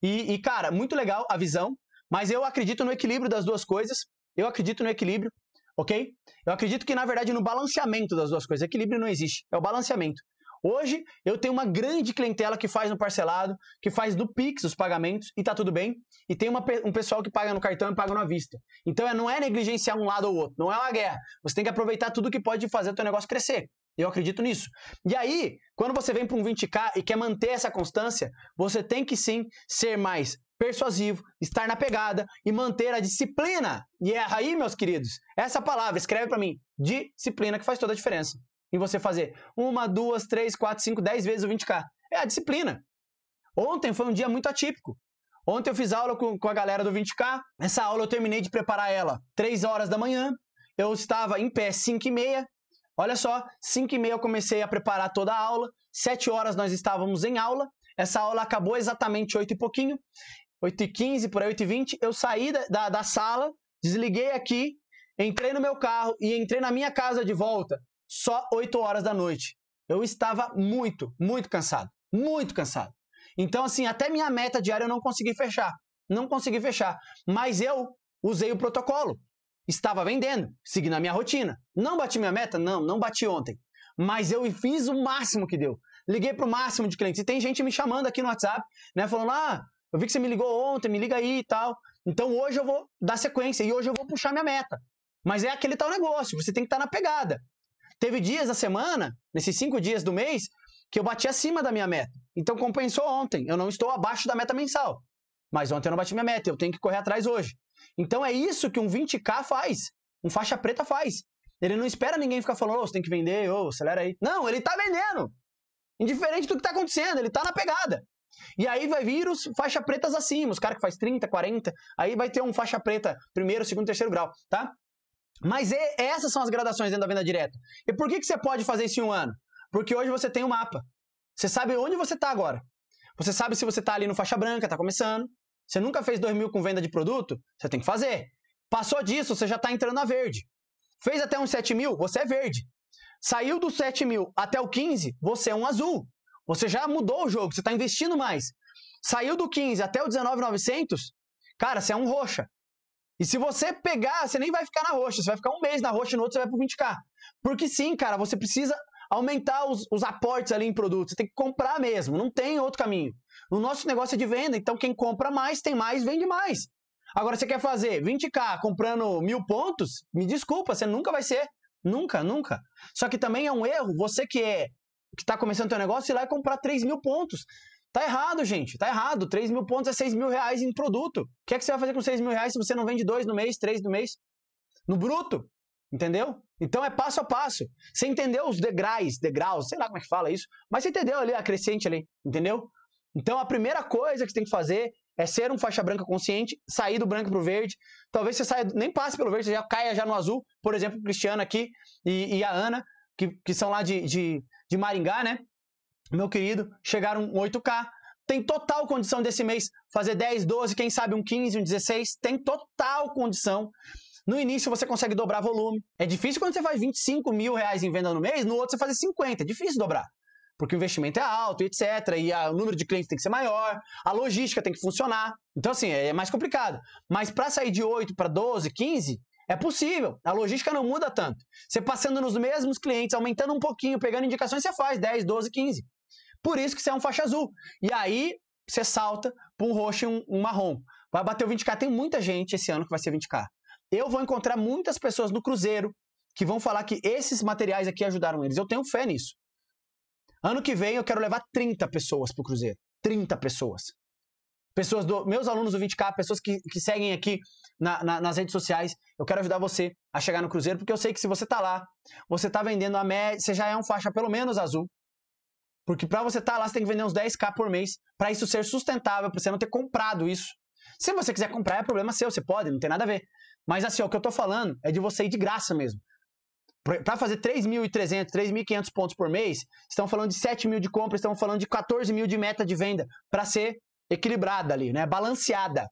E, e, cara, muito legal a visão, mas eu acredito no equilíbrio das duas coisas, eu acredito no equilíbrio ok? Eu acredito que, na verdade, no balanceamento das duas coisas. Equilíbrio não existe, é o balanceamento. Hoje, eu tenho uma grande clientela que faz no parcelado, que faz do Pix os pagamentos e tá tudo bem. E tem uma, um pessoal que paga no cartão e paga na vista. Então, é, não é negligenciar um lado ou outro, não é uma guerra. Você tem que aproveitar tudo que pode fazer o teu negócio crescer. Eu acredito nisso. E aí, quando você vem para um 20K e quer manter essa constância, você tem que sim ser mais persuasivo, estar na pegada e manter a disciplina. E é aí, meus queridos, essa palavra, escreve para mim, disciplina que faz toda a diferença. Em você fazer uma, duas, três, quatro, cinco, dez vezes o 20K. É a disciplina. Ontem foi um dia muito atípico. Ontem eu fiz aula com, com a galera do 20K. Essa aula eu terminei de preparar ela três horas da manhã. Eu estava em pé cinco e meia. Olha só, cinco e meia eu comecei a preparar toda a aula. Sete horas nós estávamos em aula. Essa aula acabou exatamente oito e pouquinho. 8h15, por aí, 8h20, eu saí da, da, da sala, desliguei aqui, entrei no meu carro e entrei na minha casa de volta só 8 horas da noite. Eu estava muito, muito cansado. Muito cansado. Então, assim, até minha meta diária eu não consegui fechar. Não consegui fechar. Mas eu usei o protocolo. Estava vendendo, seguindo a minha rotina. Não bati minha meta? Não, não bati ontem. Mas eu fiz o máximo que deu. Liguei para o máximo de clientes. E tem gente me chamando aqui no WhatsApp, né? Falando, ah, eu vi que você me ligou ontem, me liga aí e tal. Então hoje eu vou dar sequência e hoje eu vou puxar minha meta. Mas é aquele tal negócio, você tem que estar tá na pegada. Teve dias da semana, nesses cinco dias do mês, que eu bati acima da minha meta. Então compensou ontem. Eu não estou abaixo da meta mensal. Mas ontem eu não bati minha meta, eu tenho que correr atrás hoje. Então é isso que um 20K faz. Um faixa preta faz. Ele não espera ninguém ficar falando, oh, você tem que vender, ou oh, acelera aí. Não, ele tá vendendo. Indiferente do que tá acontecendo, ele tá na pegada. E aí vai vir os faixa pretas acima, os caras que faz 30, 40, aí vai ter um faixa preta primeiro, segundo, terceiro grau, tá? Mas e, essas são as gradações dentro da venda direta. E por que, que você pode fazer isso em um ano? Porque hoje você tem o um mapa. Você sabe onde você está agora. Você sabe se você está ali no faixa branca, está começando. Você nunca fez 2 mil com venda de produto? Você tem que fazer. Passou disso, você já está entrando na verde. Fez até uns 7 mil? Você é verde. Saiu do 7 mil até o 15, você é um azul. Você já mudou o jogo, você está investindo mais. Saiu do 15 até o 19,900, cara, você é um roxa. E se você pegar, você nem vai ficar na roxa, você vai ficar um mês na roxa e no outro você vai pro 20k. Porque sim, cara, você precisa aumentar os, os aportes ali em produto, você tem que comprar mesmo, não tem outro caminho. O nosso negócio é de venda, então quem compra mais, tem mais, vende mais. Agora, você quer fazer 20k comprando mil pontos? Me desculpa, você nunca vai ser. Nunca, nunca. Só que também é um erro você que é que está começando o teu negócio ir lá e comprar 3 mil pontos. Tá errado, gente. Tá errado. 3 mil pontos é 6 mil reais em produto. O que é que você vai fazer com 6 mil reais se você não vende 2 no mês, 3 no mês? No bruto. Entendeu? Então é passo a passo. Você entendeu os degraus, degraus, sei lá como é que fala isso, mas você entendeu ali a crescente ali, entendeu? Então a primeira coisa que você tem que fazer é ser um faixa branca consciente, sair do branco pro verde. Talvez você saia, nem passe pelo verde, você já caia já no azul. Por exemplo, o Cristiano aqui e, e a Ana, que, que são lá de, de de Maringá, né? Meu querido, chegaram 8K. Tem total condição desse mês fazer 10, 12, quem sabe um 15, um 16. Tem total condição. No início você consegue dobrar volume. É difícil quando você faz 25 mil reais em venda no mês, no outro você faz 50. É difícil dobrar. Porque o investimento é alto, etc. E a, o número de clientes tem que ser maior, a logística tem que funcionar. Então, assim, é, é mais complicado. Mas para sair de 8 para 12, 15, é possível. A logística não muda tanto. Você passando nos mesmos clientes, aumentando um pouquinho, pegando indicações, você faz 10, 12, 15. Por isso que você é um faixa azul. E aí você salta para um roxo e um, um marrom. Vai bater o 20k. Tem muita gente esse ano que vai ser 20k. Eu vou encontrar muitas pessoas no Cruzeiro que vão falar que esses materiais aqui ajudaram eles. Eu tenho fé nisso. Ano que vem eu quero levar 30 pessoas para o Cruzeiro. 30 pessoas pessoas do. Meus alunos do 20K, pessoas que, que seguem aqui na, na, nas redes sociais. Eu quero ajudar você a chegar no Cruzeiro, porque eu sei que se você tá lá, você tá vendendo a média, você já é um faixa pelo menos azul. Porque para você estar tá lá, você tem que vender uns 10k por mês, para isso ser sustentável, para você não ter comprado isso. Se você quiser comprar, é problema seu, você pode, não tem nada a ver. Mas assim, ó, o que eu tô falando é de você ir de graça mesmo. Para fazer 3.300, 3.500 pontos por mês, estão falando de 7 mil de compra, estão falando de 14 mil de meta de venda, para ser equilibrada ali, né? Balanceada.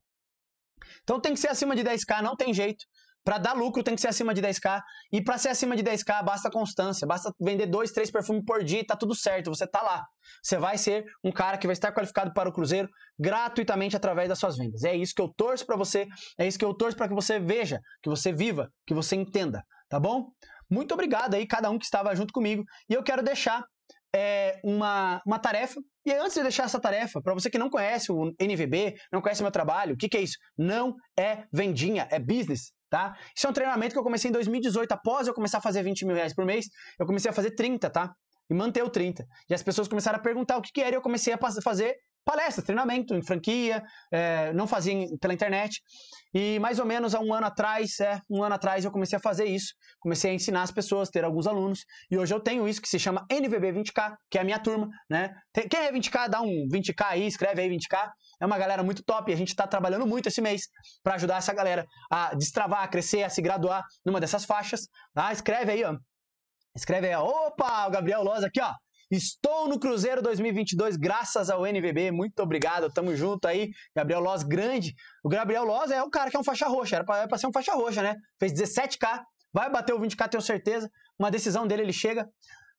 Então tem que ser acima de 10k, não tem jeito. Para dar lucro tem que ser acima de 10k. E para ser acima de 10k basta constância, basta vender dois, três perfumes por dia e tá tudo certo, você tá lá. Você vai ser um cara que vai estar qualificado para o Cruzeiro gratuitamente através das suas vendas. É isso que eu torço para você, é isso que eu torço para que você veja, que você viva, que você entenda, tá bom? Muito obrigado aí cada um que estava junto comigo e eu quero deixar é, uma, uma tarefa. E antes de deixar essa tarefa, para você que não conhece o NVB, não conhece o meu trabalho, o que, que é isso? Não é vendinha, é business. Tá? Isso é um treinamento que eu comecei em 2018, após eu começar a fazer 20 mil reais por mês, eu comecei a fazer 30, tá? E manter o 30. E as pessoas começaram a perguntar o que, que era e eu comecei a fazer palestra, treinamento em franquia, é, não fazia pela internet. E mais ou menos há um ano atrás, é, um ano atrás eu comecei a fazer isso, comecei a ensinar as pessoas, ter alguns alunos, e hoje eu tenho isso que se chama NVB 20K, que é a minha turma, né? Tem, quem é 20K, dá um 20K aí, escreve aí 20K. É uma galera muito top e a gente está trabalhando muito esse mês para ajudar essa galera a destravar, a crescer, a se graduar numa dessas faixas. Tá? Escreve aí, ó. Escreve aí, ó. Opa, o Gabriel Loz aqui, ó. Estou no Cruzeiro 2022 graças ao NVB. Muito obrigado, tamo junto aí. Gabriel Loz, grande. O Gabriel Loz é o cara que é um faixa roxa, era pra, era pra ser um faixa roxa, né? Fez 17K, vai bater o 20K, tenho certeza. Uma decisão dele, ele chega.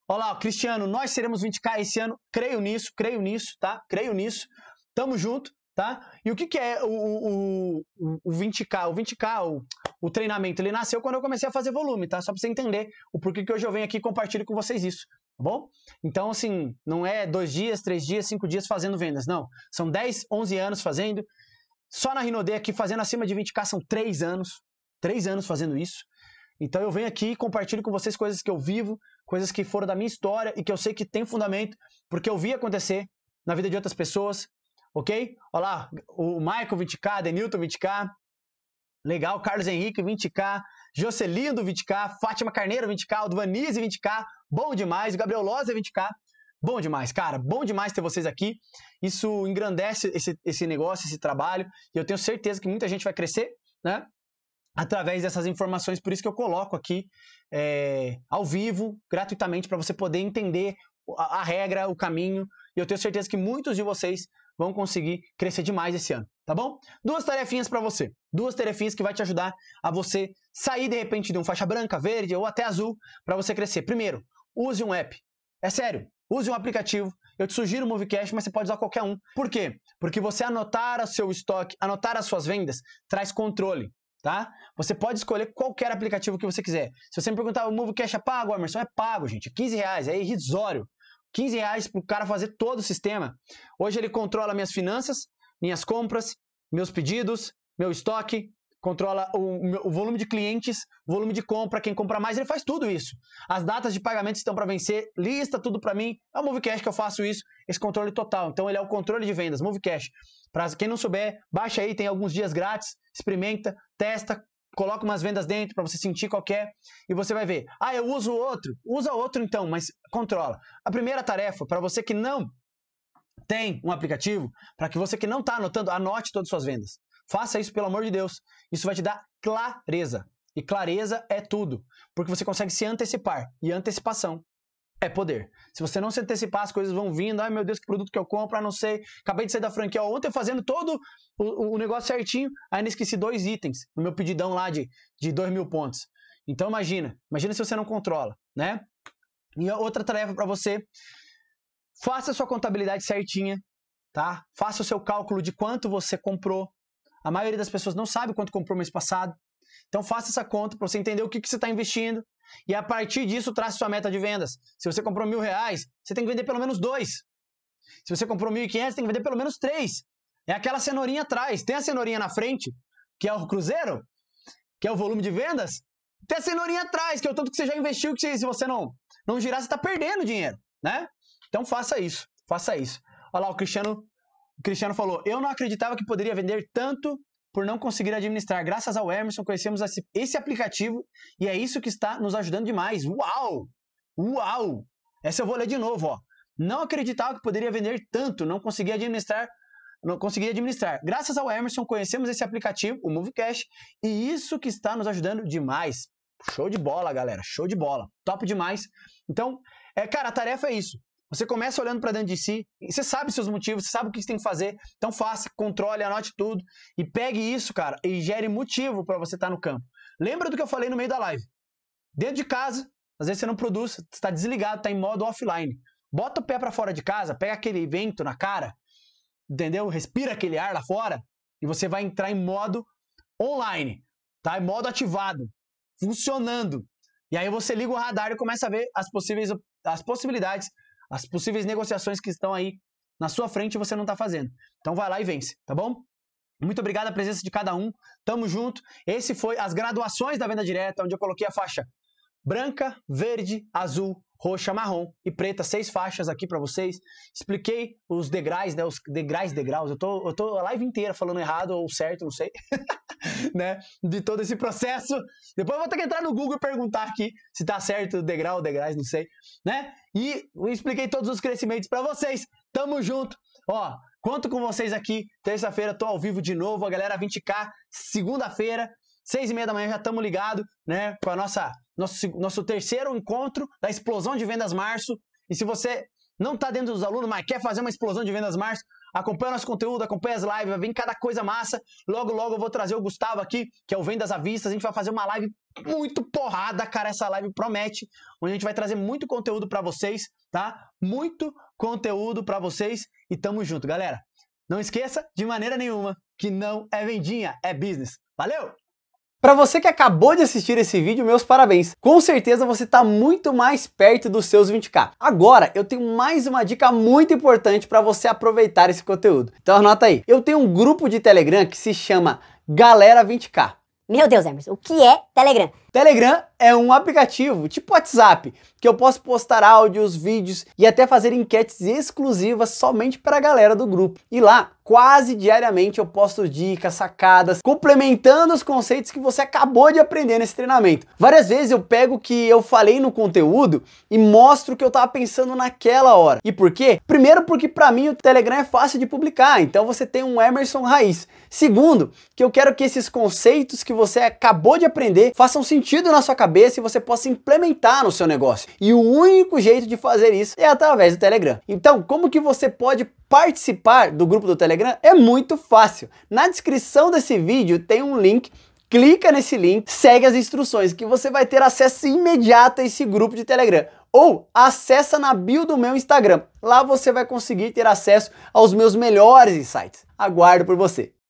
Olha lá, Cristiano, nós seremos 20K esse ano. Creio nisso, creio nisso, tá? Creio nisso. Tamo junto, tá? E o que, que é o, o, o, o 20K? O 20K, o, o treinamento, ele nasceu quando eu comecei a fazer volume, tá? Só pra você entender o porquê que hoje eu venho aqui e compartilho com vocês isso tá bom? Então, assim, não é dois dias, três dias, cinco dias fazendo vendas, não. São 10, 11 anos fazendo. Só na Rinode aqui, fazendo acima de 20k, são três anos. Três anos fazendo isso. Então eu venho aqui e compartilho com vocês coisas que eu vivo, coisas que foram da minha história e que eu sei que tem fundamento, porque eu vi acontecer na vida de outras pessoas, ok? Olha lá, o Michael 20k, Denilton 20k, legal, Carlos Henrique 20k, Jocelino 20k, Fátima Carneiro 20k, Aldo Vanise 20k, Bom demais. Gabriel Loza, 20k. É bom demais, cara. Bom demais ter vocês aqui. Isso engrandece esse, esse negócio, esse trabalho. E eu tenho certeza que muita gente vai crescer, né? Através dessas informações. Por isso que eu coloco aqui é, ao vivo, gratuitamente, para você poder entender a, a regra, o caminho. E eu tenho certeza que muitos de vocês vão conseguir crescer demais esse ano, tá bom? Duas tarefinhas para você. Duas tarefinhas que vai te ajudar a você sair de repente de um faixa branca, verde ou até azul para você crescer. Primeiro, use um app. É sério, use um aplicativo. Eu te sugiro o Movecast, mas você pode usar qualquer um. Por quê? Porque você anotar o seu estoque, anotar as suas vendas, traz controle, tá? Você pode escolher qualquer aplicativo que você quiser. Se você me perguntar, o Movecast é pago, Emerson? É pago, gente. É 15 reais, é irrisório. 15 reais para o cara fazer todo o sistema. Hoje ele controla minhas finanças, minhas compras, meus pedidos, meu estoque, controla o, o, volume de clientes, volume de compra, quem compra mais, ele faz tudo isso. As datas de pagamento estão para vencer, lista tudo para mim. É o Movecash que eu faço isso, esse controle total. Então ele é o controle de vendas, Movecash. Para quem não souber, baixa aí, tem alguns dias grátis, experimenta, testa, coloca umas vendas dentro para você sentir qual é e você vai ver. Ah, eu uso outro. Usa outro então, mas controla. A primeira tarefa para você que não tem um aplicativo, para que você que não está anotando, anote todas as suas vendas. Faça isso pelo amor de Deus. Isso vai te dar clareza. E clareza é tudo, porque você consegue se antecipar. E antecipação é poder. Se você não se antecipar, as coisas vão vindo. Ai meu Deus, que produto que eu compro? Ah, não sei. Acabei de sair da franquia ontem fazendo todo o, o negócio certinho. Ainda esqueci dois itens no meu pedidão lá de, de dois mil pontos. Então imagina, imagina se você não controla, né? E outra tarefa para você: faça a sua contabilidade certinha, tá? Faça o seu cálculo de quanto você comprou, a maioria das pessoas não sabe quanto comprou mês passado. Então faça essa conta para você entender o que, que você está investindo. E a partir disso, traça sua meta de vendas. Se você comprou mil reais, você tem que vender pelo menos dois. Se você comprou mil e quinhentos, tem que vender pelo menos três. É aquela cenourinha atrás. Tem a cenourinha na frente, que é o cruzeiro, que é o volume de vendas. Tem a cenourinha atrás, que é o tanto que você já investiu, que se você não, não girar, você está perdendo dinheiro, né? Então faça isso, faça isso. Olha lá, o Cristiano o Cristiano falou: Eu não acreditava que poderia vender tanto por não conseguir administrar. Graças ao Emerson, conhecemos esse aplicativo e é isso que está nos ajudando demais. Uau! Uau! Essa eu vou ler de novo, ó. Não acreditava que poderia vender tanto, não conseguia administrar, não conseguia administrar. Graças ao Emerson, conhecemos esse aplicativo, o Movecash, e isso que está nos ajudando demais. Show de bola, galera. Show de bola. Top demais. Então, é, cara, a tarefa é isso. Você começa olhando para dentro de si, você sabe seus motivos, você sabe o que você tem que fazer, então faça, controle, anote tudo e pegue isso, cara, e gere motivo para você estar tá no campo. Lembra do que eu falei no meio da live? Dentro de casa, às vezes você não produz, está desligado, está em modo offline. Bota o pé para fora de casa, pega aquele vento na cara, entendeu? Respira aquele ar lá fora e você vai entrar em modo online, tá? Em modo ativado, funcionando. E aí você liga o radar e começa a ver as possíveis as possibilidades as possíveis negociações que estão aí na sua frente você não está fazendo. Então vai lá e vence, tá bom? Muito obrigado a presença de cada um. Tamo junto. Esse foi as graduações da venda direta, onde eu coloquei a faixa branca, verde, azul, roxa, marrom e preta, seis faixas aqui para vocês. Expliquei os degraus, né, os degraus, degraus. Eu tô, eu tô a live inteira falando errado ou certo, não sei. né, de todo esse processo. Depois eu vou ter que entrar no Google e perguntar aqui se tá certo degrau, degraus, não sei, né? E eu expliquei todos os crescimentos para vocês. Tamo junto. Ó, conto com vocês aqui. Terça-feira tô ao vivo de novo, a galera 20k. Segunda-feira, seis e meia da manhã já estamos ligado, né, para nossa nosso, nosso terceiro encontro da explosão de vendas março. E se você não está dentro dos alunos, mas quer fazer uma explosão de vendas março, Acompanha nosso conteúdo, acompanha as lives, vem cada coisa massa. Logo, logo eu vou trazer o Gustavo aqui, que é o Vendas à Vista. A gente vai fazer uma live muito porrada, cara. Essa live promete, onde a gente vai trazer muito conteúdo para vocês, tá? Muito conteúdo para vocês e tamo junto, galera. Não esqueça de maneira nenhuma que não é vendinha, é business. Valeu! Para você que acabou de assistir esse vídeo, meus parabéns. Com certeza você está muito mais perto dos seus 20k. Agora, eu tenho mais uma dica muito importante para você aproveitar esse conteúdo. Então anota aí. Eu tenho um grupo de Telegram que se chama Galera 20k. Meu Deus, Emerson, o que é Telegram? Telegram é um aplicativo tipo WhatsApp que eu posso postar áudios, vídeos e até fazer enquetes exclusivas somente para a galera do grupo. E lá, quase diariamente, eu posto dicas, sacadas, complementando os conceitos que você acabou de aprender nesse treinamento. Várias vezes eu pego o que eu falei no conteúdo e mostro o que eu estava pensando naquela hora. E por quê? Primeiro, porque para mim o Telegram é fácil de publicar, então você tem um Emerson raiz. Segundo, que eu quero que esses conceitos que você acabou de aprender façam sentido sentido na sua cabeça e você possa implementar no seu negócio. E o único jeito de fazer isso é através do Telegram. Então, como que você pode participar do grupo do Telegram? É muito fácil. Na descrição desse vídeo tem um link clica nesse link, segue as instruções que você vai ter acesso imediato a esse grupo de Telegram. Ou acessa na bio do meu Instagram. Lá você vai conseguir ter acesso aos meus melhores insights. Aguardo por você.